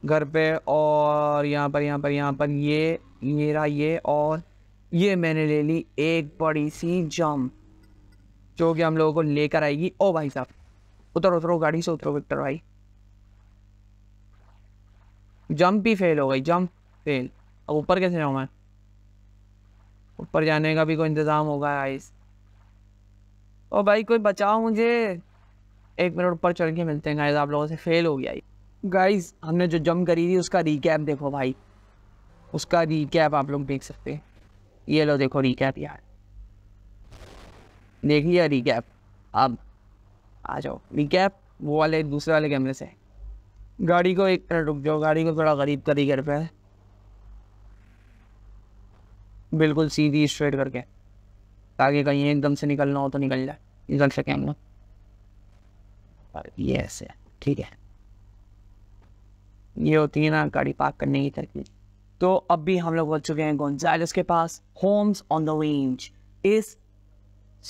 घर पे और यहाँ पर यहाँ पर यहाँ पर ये मेरा ये और ये मैंने ले ली एक बड़ी सी जम जो कि हम लोगों को लेकर आएगी ओ भाई साहब उतरो उतरो गाड़ी से उतरो विक्टर भाई जंप ही फेल हो गई जंप फेल अब ऊपर कैसे जाऊँ मैं ऊपर जाने का भी कोई इंतज़ाम होगा आइस ओ भाई कोई बचाओ मुझे एक मिनट ऊपर चढ़ के मिलते हैं गाइज आप लोगों से फेल हो गया गाइज हमने जो जंप करी थी उसका रिकैप देखो भाई उसका रिकैप आप लोग देख सकते हैं ये लो देखो रिकैप यार देख लिया रिकैप अब आ जाओ रिकैप वो वाले दूसरे वाले कैमरे से गाड़ी को एक तरह रुक जाओ गाड़ी को थोड़ा गरीब कर पे बिल्कुल सीधी स्ट्रेट करके ताकि कहीं एकदम से निकलना हो तो निकल जाए निकल सके हम लोग ये ऐसे ठीक है ये होती है ना गाड़ी पार्क करने की तरकीब तो अब भी हम लोग बोल चुके हैं गोंजालस के पास होम्स ऑन द रेंज इस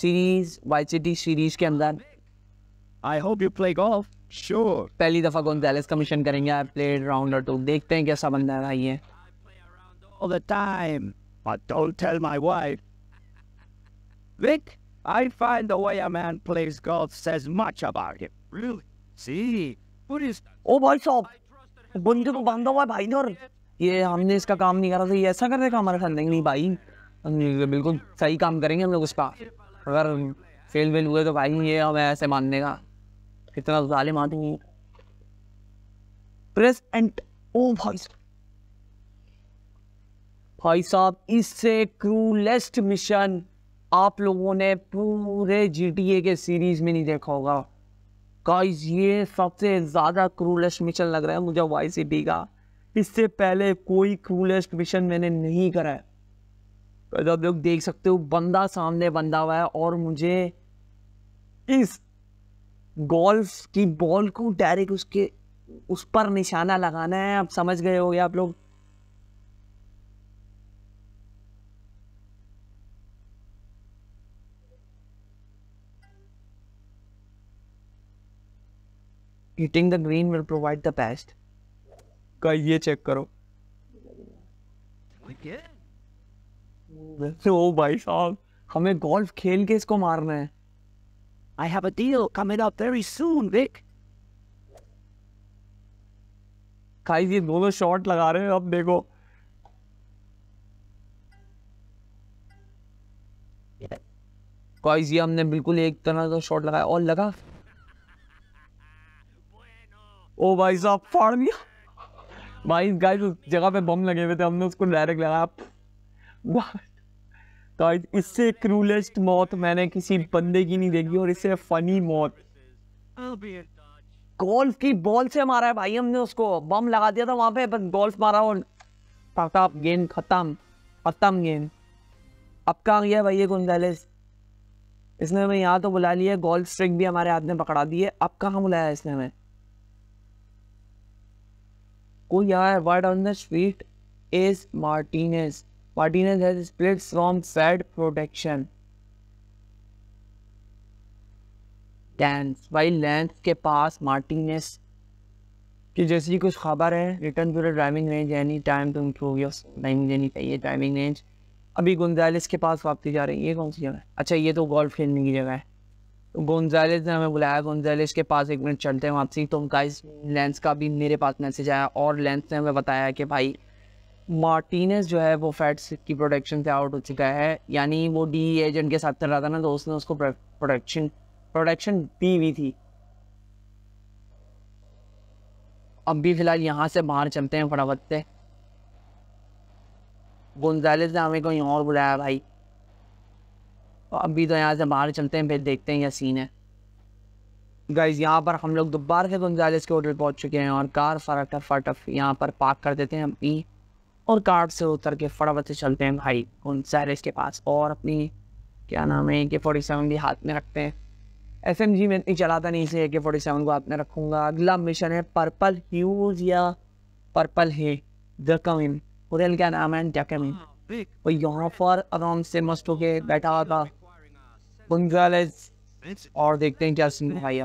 सीरीज वाई सिटी सीरीज के अंदर I hope you play golf sure पहली दफा गोंजालेस का मिशन करेंगे आई प्लेड राउंड और टू देखते हैं कैसा बंदा है भाई ये all the time but don't tell my wife Vic I find the way a man plays golf says much about him really see Buddhist oh भाई साहब बंदे को बांधा हुआ है भाई ने और ये हमने इसका काम नहीं करा था ये ऐसा कर देगा हमारा ख्याल नहीं भाई बिल्कुल सही काम करेंगे हम लोग उसका अगर फेल वेल हुए तो भाई ये हमें ऐसे मानने का कितना जालिम आदमी प्रेस एंड ओ भाई भाई साहब इससे क्रूलेस्ट मिशन आप लोगों ने पूरे जीटीए के सीरीज में नहीं देखा होगा गाइस ये सबसे ज़्यादा क्रूलेस्ट मिशन लग रहा है मुझे वाई सी का इससे पहले कोई क्रूलेस्ट मिशन मैंने नहीं करा है तो आप लोग देख सकते हो बंदा सामने बंदा हुआ है और मुझे इस गोल्फ की बॉल को डायरेक्ट उसके उस पर निशाना लगाना है आप समझ गए होगे आप लोग hitting the green will provide the best. का ये चेक करो <laughs> ओ भाई साहब हमें गोल्फ खेल के इसको मारना है I have a deal coming up very soon vic guys ये दोनों शॉट लगा रहे हैं अब देखो गाइस ये हमने बिल्कुल एक तरह का शॉट लगाया और लगा ओ भाई साहब फाड़ दिया भाई गाइस उस जगह पे बम लगे हुए थे हमने उसको डायरेक्ट लगाया गाइस इससे क्रूलेस्ट मौत मैंने किसी बंदे की नहीं देखी और इससे फनी मौत गोल्फ की बॉल से मारा है भाई हमने उसको बम लगा दिया था वहां पे बस गोल्फ मारा और ताप गेंद खत्म खत्म गेंद अब कहाँ गया भाई ये गुंजालिस इसने हमें यहाँ तो बुला लिया गोल्फ स्ट्रिक भी हमारे हाथ में पकड़ा दी है अब कहाँ बुलाया इसने हमें कोई here word on the street is Martinez. Martinez has split from Fed protection. टेंस लेंथ के पास मार्टिनेस की जैसी कुछ खबर है return to the driving range any time to improve your driving देनी चाहिए ड्राइविंग रेंज अभी गुंजालिस के पास वापसी जा रही है ये कौन सी जगह अच्छा ये तो गोल्फ खेलने की जगह है गोंजालेज ने हमें बुलाया गोंजालेज के पास एक मिनट चलते हैं वापसी तो उनका इस लेंस का भी मेरे पास मैसेज आया और लेंस ने हमें बताया कि भाई मार्टिनेस जो है वो फैट्स की प्रोडक्शन से आउट हो चुका है यानी वो डी एजेंट के साथ कर रहा था ना तो उसने उसको प्रोडक्शन प्रोडक्शन दी हुई थी अब भी फिलहाल यहाँ से बाहर चलते हैं फटाफट से गोंजालेज ने हमें कहीं और बुलाया भाई और तो अभी तो यहाँ से बाहर चलते हैं फिर देखते हैं यह सीन है गाइज यहाँ पर हम लोग दोबारा से गुंजालिस के होटल पहुँच चुके हैं और कार फटाफट फटाफ यहाँ पर पार्क कर देते हैं अपनी और कार से उतर के फटाफट से चलते हैं भाई गुंजालिस के पास और अपनी क्या नाम है ए के फोर्टी सेवन भी हाथ में रखते हैं एफ एम जी में इतनी चलाता नहीं इसे ए के फोर्टी सेवन को हाथ में रखूँगा अगला मिशन है पर्पल ह्यूज या पर्पल है द कमिन होटल क्या नाम है हाँ, द और यहाँ पर आराम से मस्त होके बैठा हुआ था बंगालेज और देखते हैं क्या सीन भाई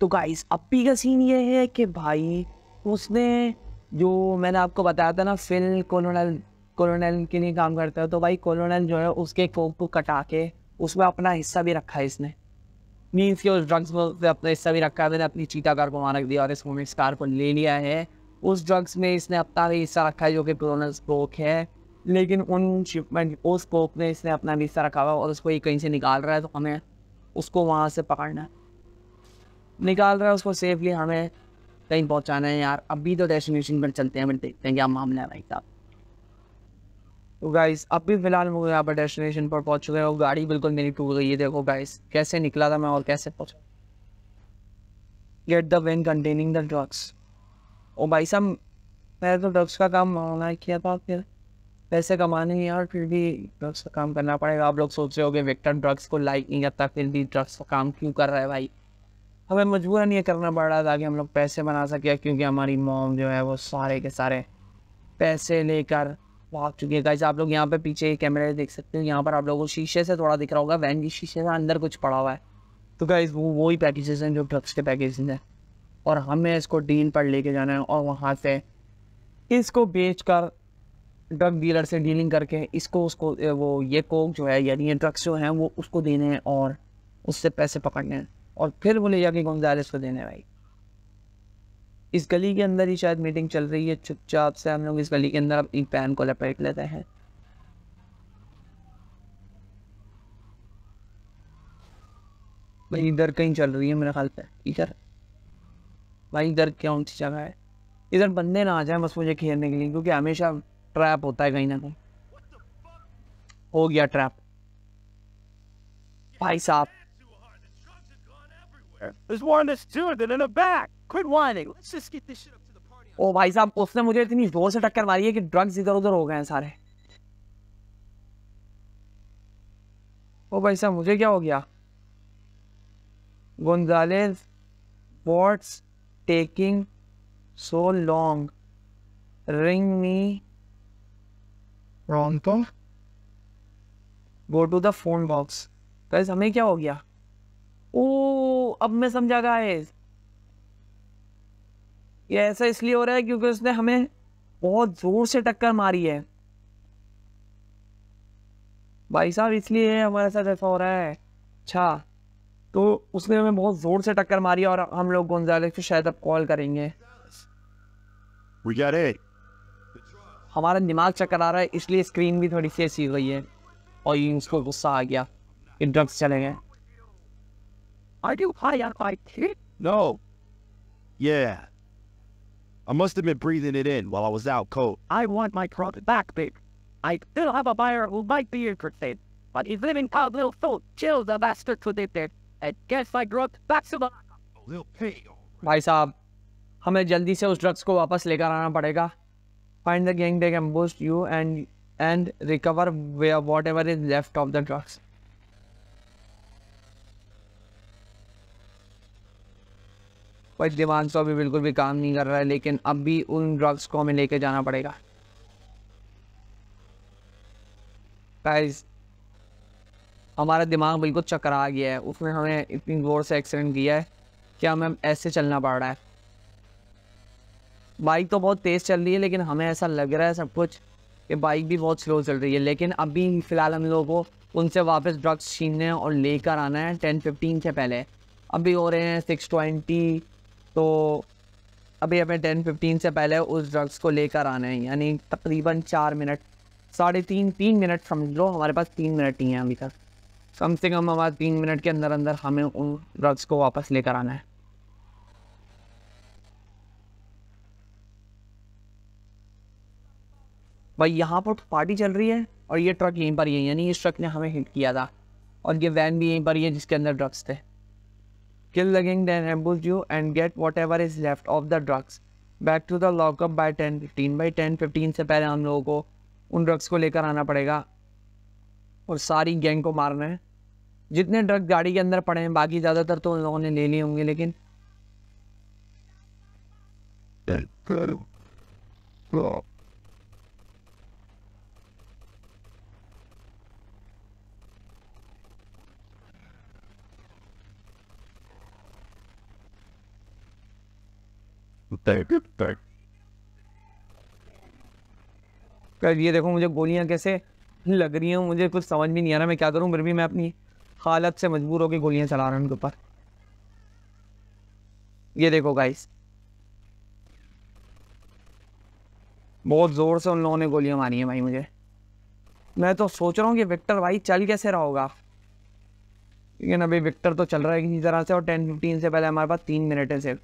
तो गाइस अपी का सीन ये है कि भाई उसने जो मैंने आपको बताया था ना फिल कोलोनल कोलोनल के लिए काम करता है तो भाई कोलोनल जो है उसके कोक को कटा के उसमें अपना हिस्सा भी रखा है इसने मीन्स के उस ड्रग्स में अपना हिस्सा भी रखा है मैंने अपनी चीता कार को वहाँ रख दिया और इस मोमेंट कार को ले लिया है उस ड्रग्स में इसने अपना भी हिस्सा रखा है जो कि कोलोनल कोक है लेकिन उन शिपमेंट उस कोप ने इसने अपना हिस्सा रखा हुआ और उसको ये कहीं से निकाल रहा है तो हमें उसको वहाँ से पकड़ना है निकाल रहा है उसको सेफली हमें कहीं पहुँचाना है यार अभी तो डेस्टिनेशन पर चलते हैं फिर देखते हैं क्या मामला है भाई साहब तो गाइस अब भी फिलहाल वो यहाँ पर डेस्टिनेशन पर पहुँच चुके हैं वो गाड़ी बिल्कुल मेरी टूट गई है देखो गाइस कैसे निकला था मैं और कैसे पहुँचा get the van containing the drugs ओ भाई साहब मैंने तो ड्रग्स का काम किया था फिर पैसे कमाने हैं और फिर भी ड्रग्स का काम करना पड़ेगा आप लोग सोच रहे हो गए विक्टर ड्रग्स को लाइक नहीं करता फिर भी ड्रग्स का काम क्यों कर रहा है भाई हमें मजबूरन ये करना पड़ रहा ताकि हम लोग पैसे बना सके क्योंकि हमारी मोम जो है वो सारे के सारे पैसे लेकर भाग चुकी है गाइज आप लोग यहाँ पे पीछे कैमरे देख सकते हो यहाँ पर आप लोगों को शीशे से थोड़ा दिख रहा होगा वैन के शीशे से अंदर कुछ पड़ा हुआ है तो गाइज वो वही पैकेजेस हैं जो ड्रग्स के पैकेजेस हैं और हमें इसको डीन पर लेके जाना है और वहाँ से इसको बेच कर ड्रग डीलर से डीलिंग करके इसको उसको वो ये कोक जो है यानी ये ड्रग्स जो हैं वो उसको देने हैं और उससे पैसे पकड़ने हैं और फिर वो ले जाके गोंजालेस इसको देने भाई इस गली के अंदर ही शायद मीटिंग चल रही है चुपचाप से हम लोग इस गली के अंदर अपनी पैन को लपेट लेते हैं भाई इधर कहीं चल रही है मेरे ख्याल से इधर भाई इधर कौन सी जगह है इधर बंदे ना आ जाए बस मुझे घेरने के लिए क्योंकि हमेशा ट्रैप होता है कहीं ना कहीं हो गया ट्रैप भाई साहब ओ भाई साहब उसने मुझे इतनी जोर से टक्कर मारी है कि ड्रग्स इधर उधर हो गए हैं सारे ओ भाई साहब मुझे क्या हो गया Gonzalez what's taking so long ring me wrong go to the phone box हमें क्या हो गया ओ अब मैं समझा गाइस ये ऐसा इसलिए हो रहा है क्योंकि उसने हमें बहुत जोर से टक्कर मारी है भाई साहब इसलिए हमारे साथ ऐसा हो रहा है अच्छा तो उसने हमें बहुत जोर से टक्कर मारी और हम लोग गोंजालेस को शायद अब कॉल करेंगे We got it. हमारा दिमाग चक्कर आ रहा है इसलिए स्क्रीन भी थोड़ी सी ऐसी हो गई है और उसको गुस्सा आ गया कि ड्रग्स चले गए No. Yeah. I must have been breathing it in while I was out cold. I want my profit back, babe. I still have a buyer who might be interested, but he's living out little food. Chill the bastard to live there. And guess I dropped back to the... Little pay. भाई साहब हमें जल्दी से उस drugs को वापस लेकर आना पड़ेगा find the gang that can boost you and and recover where whatever is left of the drugs. पर दिवान सौ अभी बिल्कुल भी काम नहीं कर रहा है लेकिन अब भी उन ड्रग्स को हमें लेके जाना पड़ेगा गाइस हमारा दिमाग बिल्कुल चकरा गया है उसमें हमें इतनी गौर से एक्सीडेंट किया है कि हमें ऐसे चलना पड़ रहा है बाइक तो बहुत तेज़ चल रही है लेकिन हमें ऐसा लग रहा है सब कुछ कि बाइक भी बहुत स्लो चल रही है लेकिन अभी फ़िलहाल हम लोगों को उनसे वापस ड्रग्स छीनने और लेकर आना है टेन फिफ्टीन से पहले अभी हो रहे हैं सिक्स ट्वेंटी तो अभी हमें टेन फिफ्टीन से पहले उस ड्रग्स को लेकर आना है यानी तकरीबन चार मिनट साढ़े तीन तीन मिनट समझ लो हमारे पास तीन मिनट ही हैं अभी तक कम से कम हमारे तीन मिनट के अंदर अंदर हमें उन ड्रग्स को वापस लेकर आना है भाई यहाँ पर पार्टी चल रही है और ये ट्रक यहीं पर ही है यानी इस ट्रक ने हमें हिट किया था और ये वैन भी यहीं पर ही है जिसके अंदर ड्रग्स थे kill lugging then amble you and get whatever is left of the drugs back to the lockup by ten fifteen by ten fifteen से पहले हम लोगों को उन ड्रग्स को लेकर आना पड़ेगा और सारी गैंग को मारना है जितने ड्रग गाड़ी के अंदर पड़े हैं बाकी ज़्यादातर तो उन लोगों ने ले लिए होंगे लेकिन oh. कर ये देखो मुझे गोलियां कैसे लग रही हैं मुझे कुछ समझ भी नहीं आ रहा मैं क्या करूं फिर भी मैं अपनी हालत से मजबूर होकर गोलियां चला रहा हूं उनके ऊपर ये देखो गाइस बहुत ज़ोर से उन लोगों ने गोलियां मारी हैं भाई मुझे मैं तो सोच रहा हूँ कि विक्टर भाई चल कैसे रहा होगा लेकिन अभी विक्टर तो चल रहा है किसी तरह से और टेन फिफ्टीन से पहले हमारे पास तीन मिनट है सिर्फ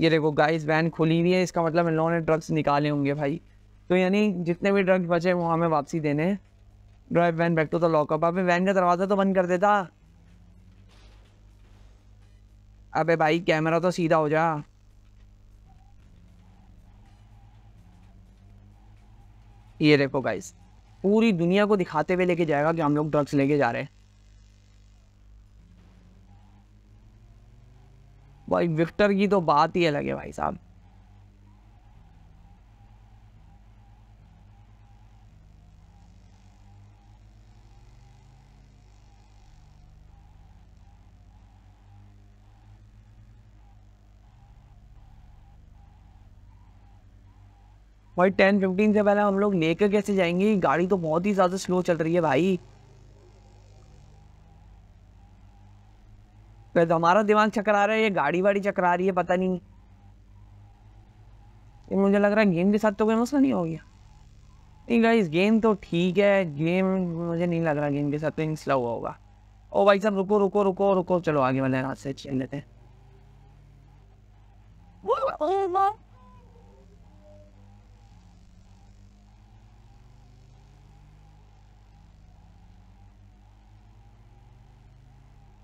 ये देखो गाइस वैन खुली हुई है इसका मतलब इन लोगों ने ड्रग्स निकाले होंगे भाई तो यानी जितने भी ड्रग्स बचे वो हमें वापसी देने हैं drive van back to the lockup अभी वैन का दरवाज़ा तो बंद कर देता अबे भाई कैमरा तो सीधा हो जा ये देखो गाइस पूरी दुनिया को दिखाते हुए लेके जाएगा कि हम लोग ड्रग्स लेके जा रहे हैं भाई विक्टर की तो बात ही अलग है भाई साहब भाई टेन फिफ्टीन से पहले हम लोग लेकर कैसे जाएंगे गाड़ी तो बहुत ही ज़्यादा स्लो चल रही है भाई फिर तो हमारा दिमाग चकरा रहा है ये गाड़ी वाड़ी चकरा रही है पता नहीं ये मुझे लग रहा है गेम के साथ तो कोई मसला नहीं हो गया नहीं गाइस गेम तो ठीक है गेम मुझे नहीं लग रहा गेम के साथ तो इंसला हुआ होगा ओ भाई साहब रुको रुको रुको रुको चलो आगे वाले रास्ते चल लेते हैं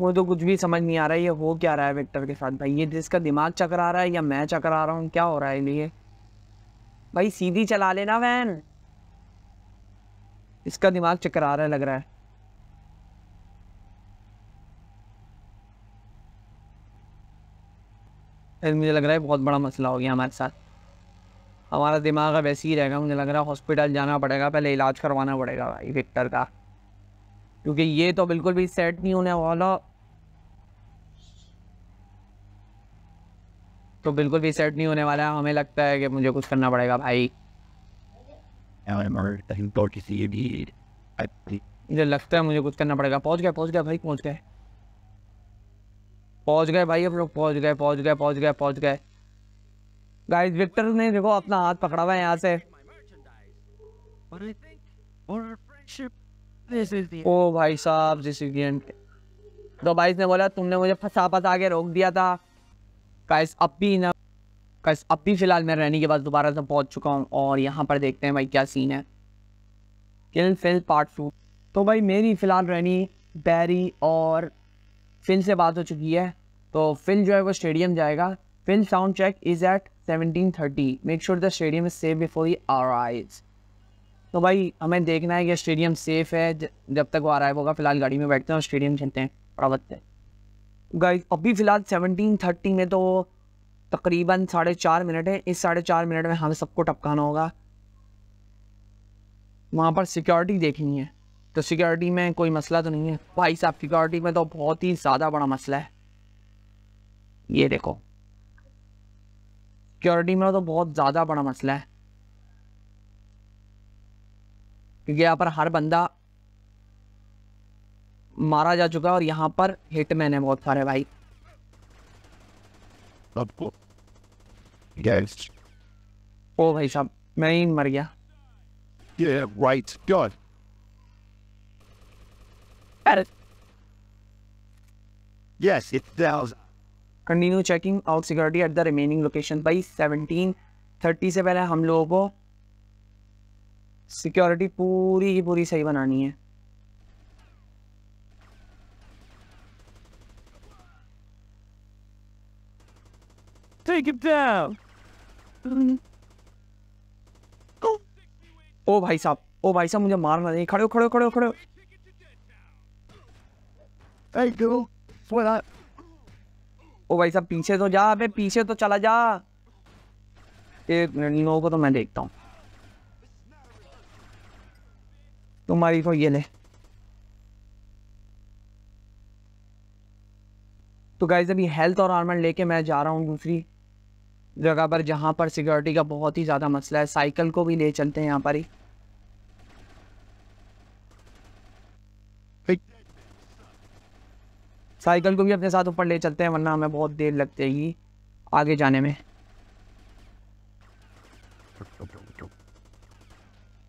मुझे तो कुछ भी समझ नहीं आ रहा है ये हो क्या रहा है विक्टर के साथ भाई ये जिसका दिमाग चकरा रहा है या मैं चकरा रहा हूँ क्या हो रहा है ये भाई सीधी चला लेना वैन इसका दिमाग चकरा रहा है लग रहा है मुझे लग रहा है बहुत बड़ा मसला हो गया हमारे साथ हमारा दिमाग अब ऐसे ही रहेगा मुझे लग रहा है हॉस्पिटल जाना पड़ेगा पहले इलाज करवाना पड़ेगा भाई विक्टर का क्योंकि ये तो बिल्कुल भी सेट नहीं होने वाला तो बिल्कुल भी सेट नहीं होने वाला हमें लगता है कि मुझे कुछ करना पड़ेगा भाई मुझे लगता है मुझे कुछ करना पड़ेगा पहुंच गए पहुंच गए भाई पहुंच गए पहुंच गए भाई हम लोग पहुंच गए पहुंच गए पहुंच गए पहुंच गए गाइस विक्टर ने देखो अपना हाथ पकड़ा हुआ है यहाँ से ओ भाई साहब रेसिपियंट तो भाई ने बोला तुमने मुझे फंसा फंसा के रोक दिया था कैस अब भी ना कैस अब भी फिलहाल मैं रहने के बाद दोबारा से पहुंच चुका हूँ और यहाँ पर देखते हैं भाई क्या सीन है किल फिल पार्ट टू तो भाई मेरी फ़िलहाल रहनी बैरी और फिल से बात हो चुकी है तो फिल जो है वो स्टेडियम जाएगा Phil sound check is at seventeen thirty make sure the stadium is safe before our eyes तो भाई हमें देखना है कि स्टेडियम सेफ़ है जब तक वो अराइव होगा फिलहाल गाड़ी में बैठते हैं और स्टेडियम चलते हैं प्रवत है गाइस अभी फ़िलहाल सेवनटीन थर्टी में तो तकरीबन साढ़े चार मिनट है इस साढ़े चार मिनट में हमें सबको टपकाना होगा वहाँ पर सिक्योरिटी देखनी है तो सिक्योरिटी में कोई मसला तो नहीं है भाई साहब सिक्योरिटी में तो बहुत ही ज़्यादा बड़ा मसला है ये देखो सिक्योरिटी में तो बहुत ज़्यादा बड़ा मसला है क्योंकि यहाँ पर हर बंदा मारा जा चुका है और यहाँ पर हिटमैन है बहुत सारे भाई yes. ओ भाई साहब मैं ही मर गया yeah, right. God. Yes, it does. Continue checking out security at the remaining location. भाई 17:30 से पहले हम लोगों को सिक्योरिटी पूरी ही पूरी सही बनानी है Take him down. ओ भाई साहब ओ भाई साहब मुझे मारना नहीं खड़े हो खड़े हो खड़े हो खड़े ओ भाई साहब पीछे तो जा अबे पीछे तो चला जा एक मिनट नो को तो मैं देखता हूँ तुम्हारी को ये ले तो गाइज अभी हेल्थ और आर्मर लेके मैं जा रहा हूँ दूसरी जगह पर जहाँ पर सिक्योरिटी का बहुत ही ज़्यादा मसला है साइकिल को भी ले चलते हैं यहाँ पर ही साइकिल को भी अपने साथ ऊपर ले चलते हैं वरना हमें बहुत देर लग जाएगी आगे जाने में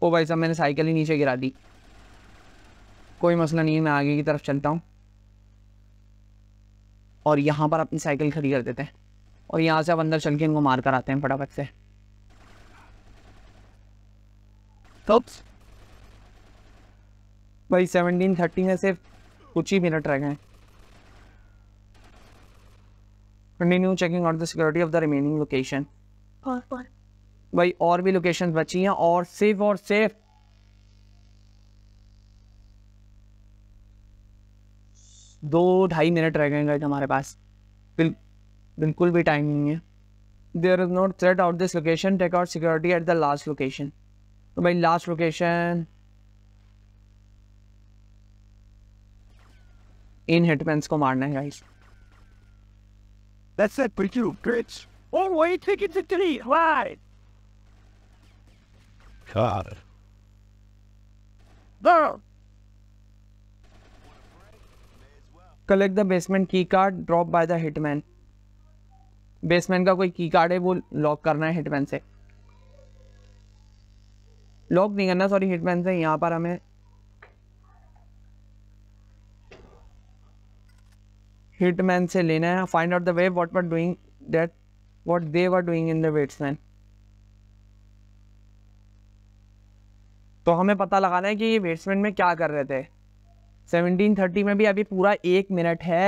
ओ भाई साहब मैंने साइकिल ही नीचे गिरा दी कोई मसला नहीं है मैं आगे की तरफ चलता हूँ और यहाँ पर अपनी साइकिल खड़ी कर देते हैं और यहाँ से आप अंदर चल के इनको मार कर आते हैं फटाफट से तो भाई सेवनटीन थर्टी में सिर्फ कुछ ही मिनट रह गए continue checking out the security of the remaining location भाई और भी लोकेशन बची हैं और सिर्फ और सिर्फ दो ढाई मिनट रह गए हमारे पास बिल बिल्कुल भी टाइम नहीं है there is not threat out this location take out security at the last location तो भाई लास्ट लोकेशन इन हिटमैन्स को मारना है guys that's it for you, Fritz. Or wait, take it to three, right God. There, collect the basement key card drop by the hitman basement का कोई की card है वो लॉक करना है हिटमैन से लॉक नहीं करना सॉरी हिटमैन से यहाँ पर हमें हिटमैन से लेना है find out the way what were doing that what they were doing in the batsman तो हमें पता लगाना है कि ये बेट्समैन में क्या कर रहे थे सेवनटीन थर्टी में भी अभी पूरा एक मिनट है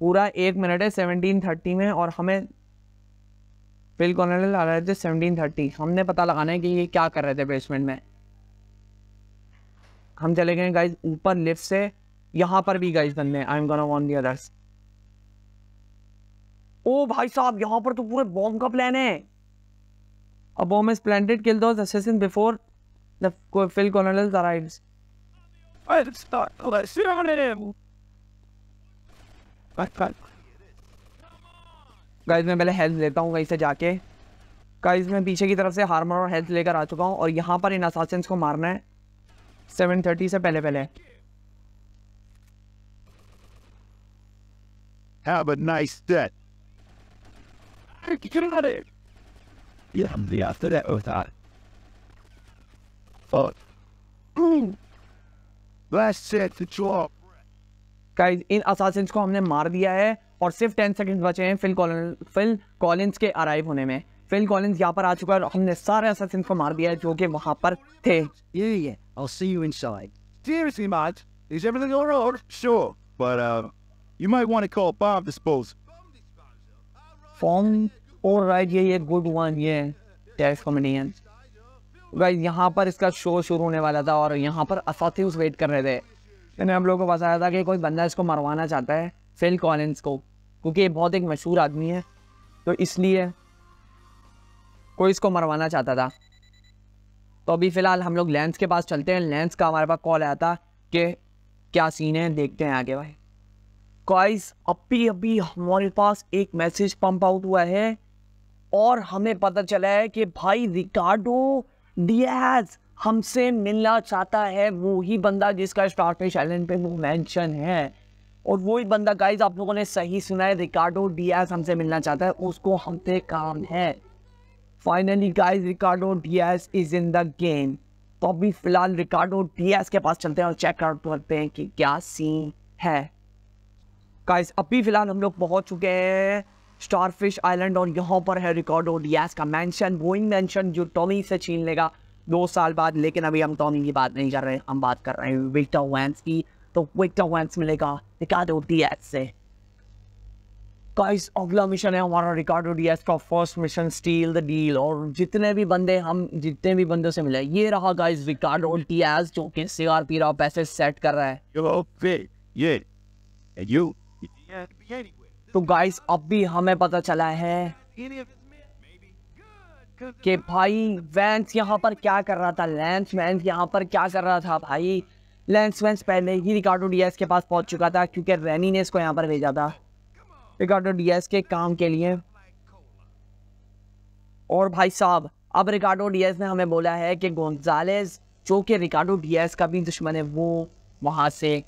पूरा एक मिनट है सेवनटीन थर्टी में और हमें बिल कॉर्नल आ रहे थे थर्टी हमने पता लगाना है कि ये क्या कर रहे थे बेसमेंट में हम चले गए गाइज ऊपर लिफ्ट से यहाँ पर भी गाइज धंधे I am gonna warn the others ओ भाई साहब यहाँ पर तो पूरे बॉम्ब का प्लान है अब bomb is plan kill before the Phil colonel arrives I Let's not let's shoot on him. Guys मैं पहले हेल्थ लेता हूँ वहीं से जाके गाइज मैं पीछे की तरफ से हार्मर और हेल्थ लेकर आ चुका हूँ और यहाँ पर इन असासेंस को मारना है सेवन थर्टी से पहले पहले Have a nice day. Get Yeah, I'm the after that with that. Fuck. Guys इन असासिन को हमने मार दिया है और सिर्फ टेन सेकंड्स बचे हैं फिल कॉलिन फिल कॉलिन्स के अराइव होने में फिल कॉलिन्स यहाँ पर आ चुका है और हमने सारे असासिन को मार दिया है जो कि वहाँ पर थे ये ये I'll see you inside. Seriously, Maj, is everything all right? Sure, but uh, you might want to call bomb disposal. Bomb, all right, yeah, yeah, good one, yeah. That's comedian. Guys यहाँ पर इसका show शुरू होने वाला था और यहाँ पर उस वेट कर रहे थे मैंने हम लोगों को बताया था कि कोई बंदा इसको मरवाना चाहता है फिल कॉलिन्स को क्योंकि ये बहुत एक मशहूर आदमी है तो इसलिए कोई इसको मरवाना चाहता था तो अभी फ़िलहाल हम लोग लेंस के पास चलते हैं लेंस का हमारे पास कॉल आया था कि क्या सीन है देखते हैं आगे भाई गाइस अभी अभी हमारे पास एक मैसेज पंप आउट हुआ है और हमें पता चला है कि भाई रिकार्डो डियाज हमसे मिलना चाहता है वो ही बंदा जिसका स्टार्टिश आइलैंड पे वो मेंशन है और वो ही बंदा गाइज आप लोगों ने सही सुना है रिकार्डो डियाज हमसे मिलना चाहता है उसको हमसे काम है finally guys Ricardo Diaz is in the game तो अभी फिलहाल रिकार्डो डियाज के पास चलते हैं और आउट करते हैं कि क्या सीन है गाइज अभी फिलहाल हम लोग पहुंच चुके हैं स्टारफिश आइलैंड और यहाँ पर है रिकॉर्डो डियास का मैंशन बोइंग मैंशन जो टॉमी से छीन लेगा दो साल बाद लेकिन अभी हम टॉमी की बात नहीं कर रहे हम बात कर रहे हैं विक्टर वैंस की तो विक्टर वैंस मिलेगा रिकॉर्डो डियास से गाइस अगला मिशन है हमारा रिकॉर्डो डियास का first mission steal the deal और जितने भी बंदे हम जितने भी बंदों से मिले ये रहा गाइस रिकॉर्डो डियास जो कि पी रहा पैसे सेट कर रहा है यो पे ये एंड तो गाइस अब भी हमें पता चला है कि भाई वेंस यहाँ पर क्या कर रहा था लेंस वेंस यहाँ पर क्या कर रहा था भाई लेंस वेंस पहले ही रिकार्डो डीएस के पास पहुँच चुका था क्योंकि रैनी ने इसको यहाँ पर भेजा था रिकार्डो डीएस के काम के लिए और भाई साहब अब रिकार्डो डीएस ने हमें बोला है कि गोंजालेज जो कि रिकार्डो डीएस का भी दुश्मन है वो वहाँ से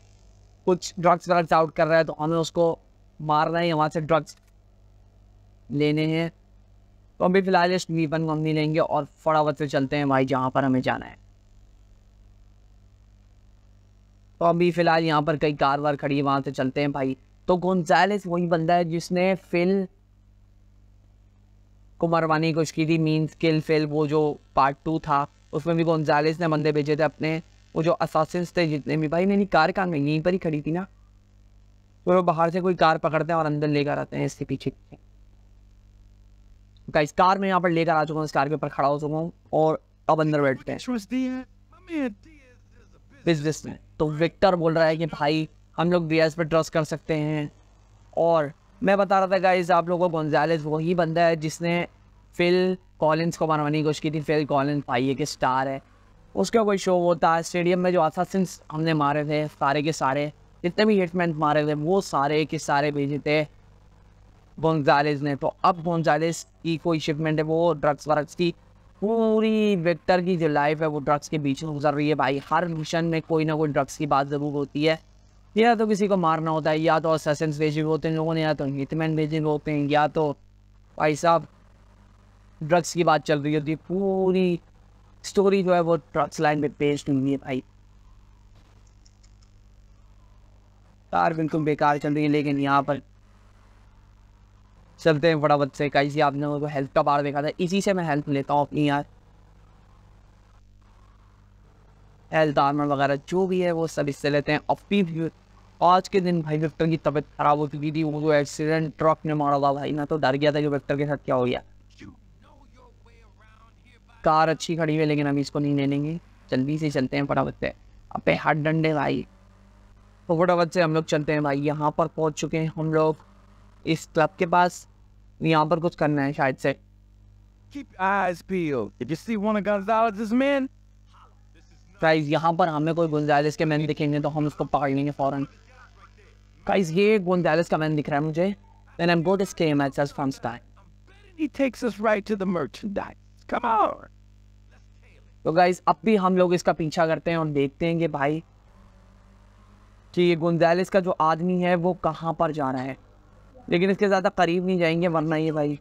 कुछ ड्रग्स व्रग्स आउट कर रहा है तो हमें उसको मारना है वहाँ से ड्रग्स लेने हैं तो अभी फ़िलहाल इस वीपन को हम नहीं लेंगे और फटाफट से चलते हैं भाई जहाँ पर हमें जाना है तो अभी फ़िलहाल यहाँ पर कई कार वार खड़ी है वहाँ से चलते हैं भाई तो गोंजालिस वही बंदा है जिसने फिल को मरवाने की कोशिश की थी मीन स्किल फिल वो जो पार्ट टू था उसमें भी गोंजालिस ने बंदे भेजे थे अपने वो जो असासिन थे जितने भी भाई मैंने कार कहाँ गई यहीं पर ही खड़ी थी ना फिर वो बाहर से कोई कार पकड़ते हैं और अंदर लेकर आते हैं इसके पीछे गाइस कार में यहाँ पर लेकर आ चुका हूँ इस कार के ऊपर खड़ा हो चुका हूँ और अब अंदर बैठते हैं बिजनेस में uh, uh, तो विक्टर बोल रहा है कि भाई हम लोग बी पर ट्रस्ट कर सकते हैं और मैं बता रहा था गाइज आप लोगों को गंजालिस वही बंदा है जिसने फिल कॉलिन्स को मनवाने की कोशिश की थी फिल कॉलिन्स भाई एक स्टार है उसका कोई शो वो था स्टेडियम में जो सिंस हमने मारे थे सारे के सारे जितने भी हिटमैन मारे थे वो सारे के सारे भेजे थे गोंजालेज ने तो अब गोंजालेज की कोई शिपमेंट है वो ड्रग्स वर्ग्स की पूरी विक्टर की जो लाइफ है वो ड्रग्स के बीच में गुजर रही है भाई हर मिशन में कोई ना कोई ड्रग्स की बात ज़रूर होती है या तो किसी को मारना होता है या तो असेसेंस भेजे हुए होते हैं लोगों ने या तो हिटमैन भेजे हुए होते हैं या तो भाई साहब ड्रग्स की बात चल रही होती है पूरी स्टोरी जो है वो ड्रग्स लाइन पे पेश हुई है भाई कार बिल्कुल बेकार चल रही है लेकिन यहाँ पर चलते हैं फटाफट से कहीं से आपने मेरे को हेल्प का बार देखा था इसी से मैं हेल्प लेता हूँ अपनी यार हेल्थ आर्मर वगैरह जो भी है वो सब इससे लेते हैं अपनी आज के दिन भाई विक्टर की तबीयत खराब हो चुकी थी वो जो एक्सीडेंट ट्रक ने मारा था भाई ना तो डर गया था कि विक्टर के साथ क्या हो गया कार अच्छी खड़ी हुई लेकिन अभी इसको नहीं ले लेंगे जल्दी से चलते हैं फटाफट से अबे हट डंडे भाई तो फटाफट से हम लोग चलते हैं भाई यहाँ पर पहुँच चुके हैं हम लोग इस क्लब के पास यहाँ पर कुछ करना है शायद से guys, यहाँ पर हमें कोई गुंजालिस के मैन दिखेंगे तो हम उसको पकड़ लेंगे फौरन गाइस ये गुंजालिस का मैन दिख रहा है मुझे then I'm going to stay myself from start. He takes us right to the merchandise. Come on. तो गाइज अब भी हम लोग इसका पीछा करते हैं और देखते हैं कि भाई कि ये गुंजालिस का जो आदमी है वो कहाँ पर जा रहा है लेकिन इसके ज़्यादा करीब नहीं जाएंगे वरना ये भाई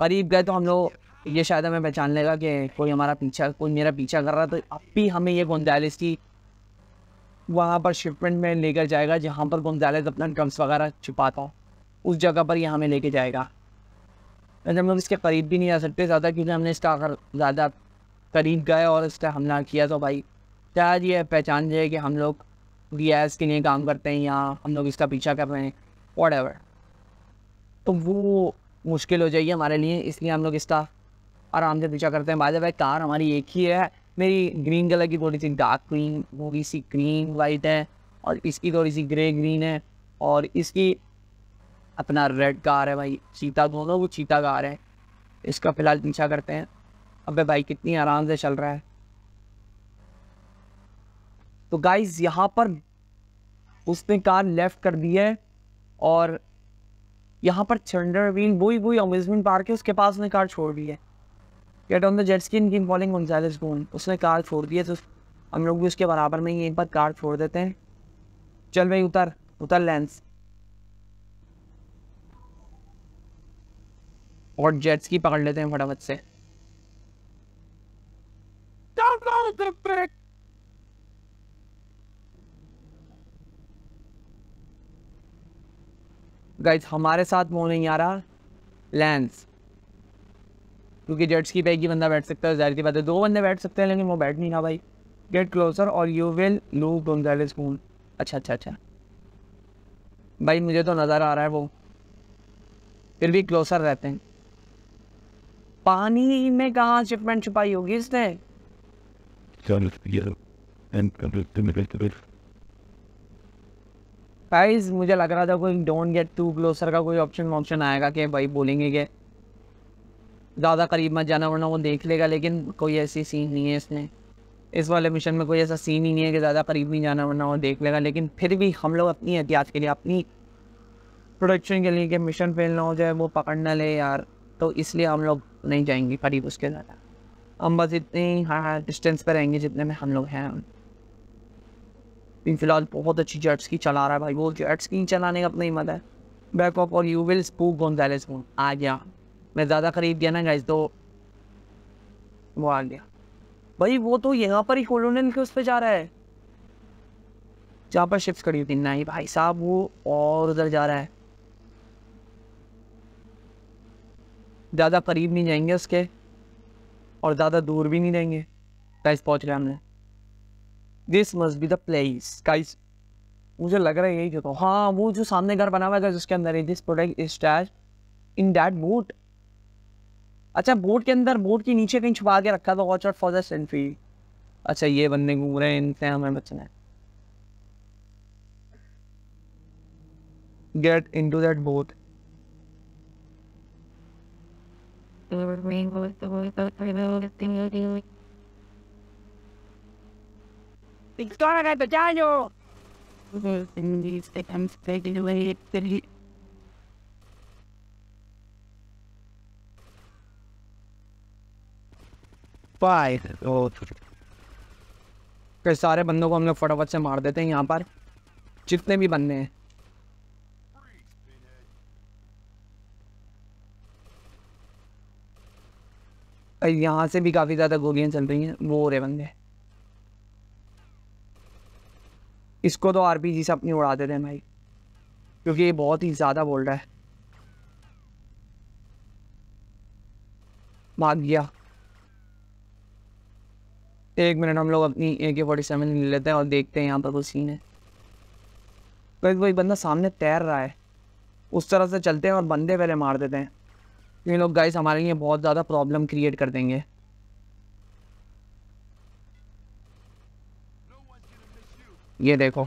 करीब गए तो हम लोग ये शायद हमें पहचान लेगा कि कोई हमारा पीछा कोई मेरा पीछा कर रहा है तो अब भी हमें ये गुंजालिस की वहाँ पर शिपमेंट में लेकर जाएगा जहाँ पर गुंजालिस अपना ड्रम्स वगैरह छुपाता उस जगह पर ये हमें लेके जाएगा जब हम लोग इसके करीब भी नहीं आ सकते ज़्यादा क्योंकि हमने इसका अगर ज़्यादा करीब गए और इस पर हमला किया तो भाई शायद ये पहचान जाए कि हम लोग डी के लिए काम करते हैं या हम लोग इसका पीछा कर रहे हैं वॉट एवर तो वो मुश्किल हो जाएगी हमारे लिए इसलिए हम लोग इसका आराम से पीछा करते हैं बाजा भाई कार हमारी एक ही है मेरी ग्रीन कलर की थोड़ी सी डार्क ग्रीन थोड़ी सी ग्रीन वाइट है और इसकी थोड़ी सी ग्रे ग्रीन है और इसकी अपना रेड कार है भाई चीता दोनों वो चीता कार है इसका फ़िलहाल पीछा करते हैं अबे भाई कितनी आराम से चल रहा है तो गाइज यहाँ पर उसने कार लेफ्ट कर दी है और यहाँ पर चंडर व्हील वही वही अम्यूजमेंट पार्क है उसके पास उसने कार छोड़ दी है get on the jet skin king falling Gonzalez gone उसने कार छोड़ दी है तो हम लोग भी उसके बराबर में ही एक बार कार छोड़ देते हैं चल भाई उतर उतर लेंस और जेट्स की पकड़ लेते हैं फटाफट से गाइज हमारे साथ वो नहीं आ रहा लेंस क्योंकि जेट्स की बैग ही बंदा बैठ सकता है जाहिर बात है दो बंदे बैठ सकते हैं लेकिन वो बैठ नहीं रहा भाई get closer or you will love done school अच्छा अच्छा अच्छा भाई मुझे तो नज़र आ रहा है वो फिर भी क्लोजर रहते हैं पानी में कहाँ शिपमेंट छुपाई होगी इसने गाइस मुझे लग रहा था कोई डोंट गेट टू क्लोसर का कोई ऑप्शन ऑप्शन आएगा कि भाई बोलेंगे कि ज़्यादा करीब मत जाना वरना वो देख लेगा लेकिन कोई ऐसी सीन नहीं है इसमें इस वाले मिशन में कोई ऐसा सीन ही नहीं है कि ज़्यादा करीब नहीं जाना वरना वो देख लेगा लेकिन फिर भी हम लोग अपनी एहतियात के लिए अपनी प्रोडक्शन के लिए कि मिशन फेल ना हो जाए वो पकड़ ना ले यार तो इसलिए हम लोग नहीं जाएंगे करीब उसके ज़्यादा हम बस इतने हाँ डिस्टेंस हाँ, पर रहेंगे जितने में हम लोग हैं अभी फ़िलहाल बहुत अच्छी जेट स्की चला रहा है भाई वो जेट स्की चलाने का अपना ही मत है बैकअप और यू विल स्पूक गोंजालेस को आ गया मैं ज़्यादा करीब गया ना गाइज तो वो आ गया भाई वो तो यहाँ पर ही कोलोनियल के उस पर जा रहा है जहाँ पर शिफ्ट करी होती नहीं भाई साहब वो और उधर जा रहा है ज़्यादा करीब नहीं जाएंगे उसके और ज़्यादा दूर भी नहीं जाएंगे गाइस पहुँच रहे हमने this must be the place guys मुझे लग रहा है यही देखो हाँ वो जो सामने घर बना हुआ है जिसके अंदर है this product is touch in that boat अच्छा बोट के अंदर बोट के नीचे कहीं छुपा के रखा था watch out for the selfie अच्छा ये बनने घूम रहे हैं इनसे हमें बचना है get into that boat. They were rainbows, the boys outside the oldest thing you do. तो सारे बंदों को हम लोग फटाफट से मार देते हैं यहाँ पर जितने भी बंदे हैं यहाँ से भी काफ़ी ज़्यादा गोलियां चल रही हैं वो हो रहे बंदे इसको तो आर से अपनी उड़ा देते हैं भाई क्योंकि ये बहुत ही ज़्यादा बोल रहा है भाग गया एक मिनट हम लोग अपनी ए के फोर्टी सेवन ले लेते हैं और देखते हैं यहाँ पर कोई सीन है तो कोई कोई बंदा सामने तैर रहा है उस तरह से चलते हैं और बंदे पहले मार देते हैं तो ये लोग गाइस हमारे लिए बहुत ज़्यादा प्रॉब्लम क्रिएट कर देंगे ये देखो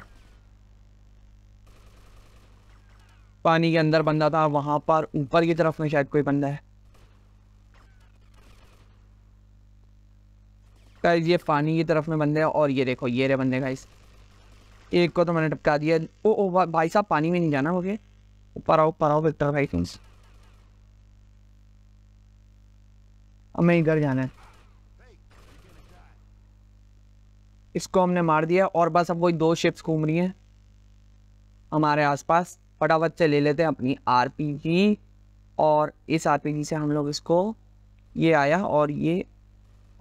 पानी के अंदर बंदा था वहां पर ऊपर की तरफ में शायद कोई बंदा है ये पानी की तरफ में बंदे हैं और ये देखो ये रे बंदे का एक को तो मैंने टपका दिया ओ ओ भाई साहब पानी में नहीं जाना मुझे ऊपर आओ ऊपर आओ विक्टर भाई अब मैं इधर जाना है इसको हमने मार दिया और बस अब वही दो शिप्स घूम रही हैं हमारे आसपास फटाफट से ले लेते हैं अपनी आरपीजी और इस आरपीजी से हम लोग इसको ये आया और ये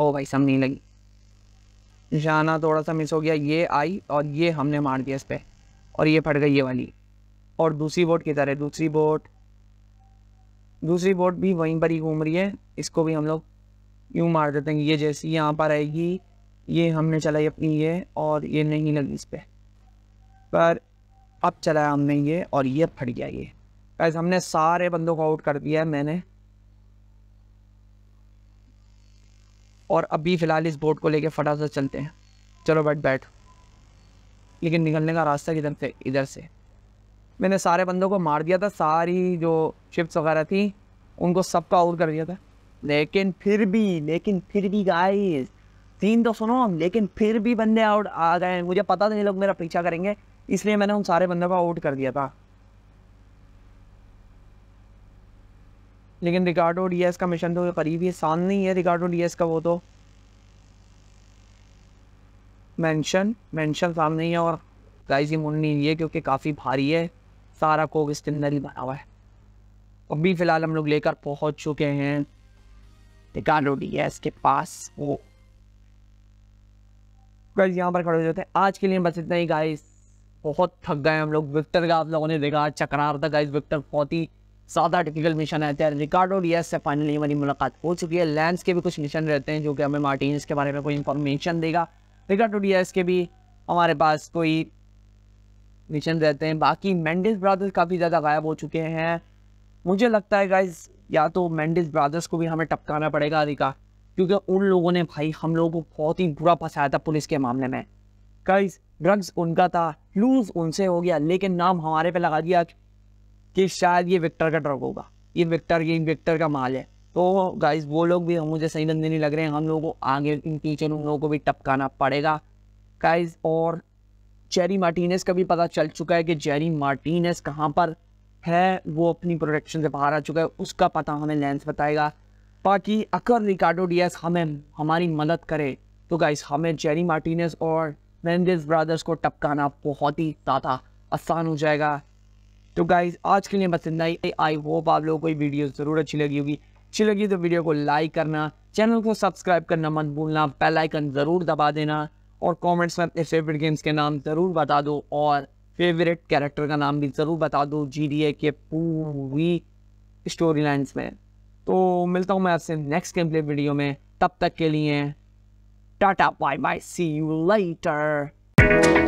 ओ भाई सब नहीं लगी जाना थोड़ा सा मिस हो गया ये आई और ये हमने मार दिया इस पर और ये फट गई ये वाली और दूसरी बोट किधर है दूसरी बोट दूसरी बोट भी वहीं पर ही घूम रही है इसको भी हम लोग यूँ मार देते हैं ये जैसी यहाँ पर आएगी ये हमने चलाई अपनी ये और ये नहीं लगी इस पर पर अब चलाया हमने ये और ये फट गया ये गैस हमने सारे बंदों को आउट कर दिया है मैंने और अभी फ़िलहाल इस बोट को लेके फटाफट चलते हैं चलो बैठ बैठ लेकिन निकलने का रास्ता किधर से इधर से मैंने सारे बंदों को मार दिया था सारी जो शिप्स वगैरह थी उनको सबका आउट कर दिया था लेकिन फिर भी लेकिन फिर भी गाइस तीन तो सुनो लेकिन फिर भी बंदे आउट आ गए मुझे पता था ये लोग मेरा पीछा करेंगे इसलिए मैंने उन सारे बंदों को आउट कर दिया था लेकिन रिकार्डो डीएस का मिशन तो करीब ही आसान नहीं है रिकार्डो डीएस का वो तो मेंशन मेंशन साम नहीं है और गाइस ये मुन्नी लिए क्योंकि काफ़ी भारी है सारा कोक इसके अंदर ही भरा हुआ है अभी फ़िलहाल हम लोग लेकर पहुंच चुके हैं रिकार्डो डीएस के पास वो गाइस यहाँ पर खड़े हो जाते हैं आज के लिए बस इतना ही गाइस बहुत थक गए हम लोग विक्टर का आप लोगों ने देखा चकरार था गाइस विक्टर बहुत ही ज़्यादा डिफिकल्ट मिशन रहते हैं रिकार्ड और यस से फाइनली हमारी मुलाकात हो चुकी है लैंस के भी कुछ मिशन रहते हैं जो कि हमें मार्टिनस के बारे में कोई इन्फॉर्मेशन देगा रिकार्ड और यस के भी हमारे पास कोई मिशन रहते हैं बाकी मैंडिस ब्रादर्स काफ़ी ज़्यादा गायब हो चुके हैं मुझे लगता है गाइज या तो मैंडिस ब्रादर्स को भी हमें टपकाना पड़ेगा रिकार्ड क्योंकि उन लोगों ने भाई हम लोगों को बहुत ही बुरा फंसाया था पुलिस के मामले में कई ड्रग्स उनका था लूज उनसे हो गया लेकिन नाम हमारे पे लगा दिया कि शायद ये विक्टर का ड्रग होगा ये विक्टर ये विक्टर का माल है तो गाइज वो लोग भी मुझे सही धंधे नहीं लग रहे हैं हम लोगों को आगे इन टीचर उन लोगों को भी टपकाना पड़ेगा काइज और जेरी मार्टिनेस का भी पता चल चुका है कि जेरी मार्टिनेस कहाँ पर है वो अपनी प्रोडक्शन से बाहर आ चुका है उसका पता हमें लेंस बताएगा बाकी अगर रिकार्डो डियास हमें हमारी मदद करे तो गाइस हमें जेरी मार्टिनेस और वेंडिस ब्रदर्स को टपकाना बहुत ही ज़्यादा आसान हो जाएगा तो गाइस आज के लिए बस इतना ही आई होप आप लोगों को वीडियो ज़रूर अच्छी लगी होगी अच्छी लगी तो वीडियो को लाइक करना चैनल को सब्सक्राइब करना मत भूलना बेल आइकन ज़रूर दबा देना और कॉमेंट्स में अपने फेवरेट गेम्स के नाम ज़रूर बता दो और फेवरेट कैरेक्टर का नाम भी ज़रूर बता दो जी के पूरी स्टोरी लाइन्स में तो मिलता हूँ मैं आपसे नेक्स्ट गेम प्ले वीडियो में तब तक के लिए tata bye bye see you lighter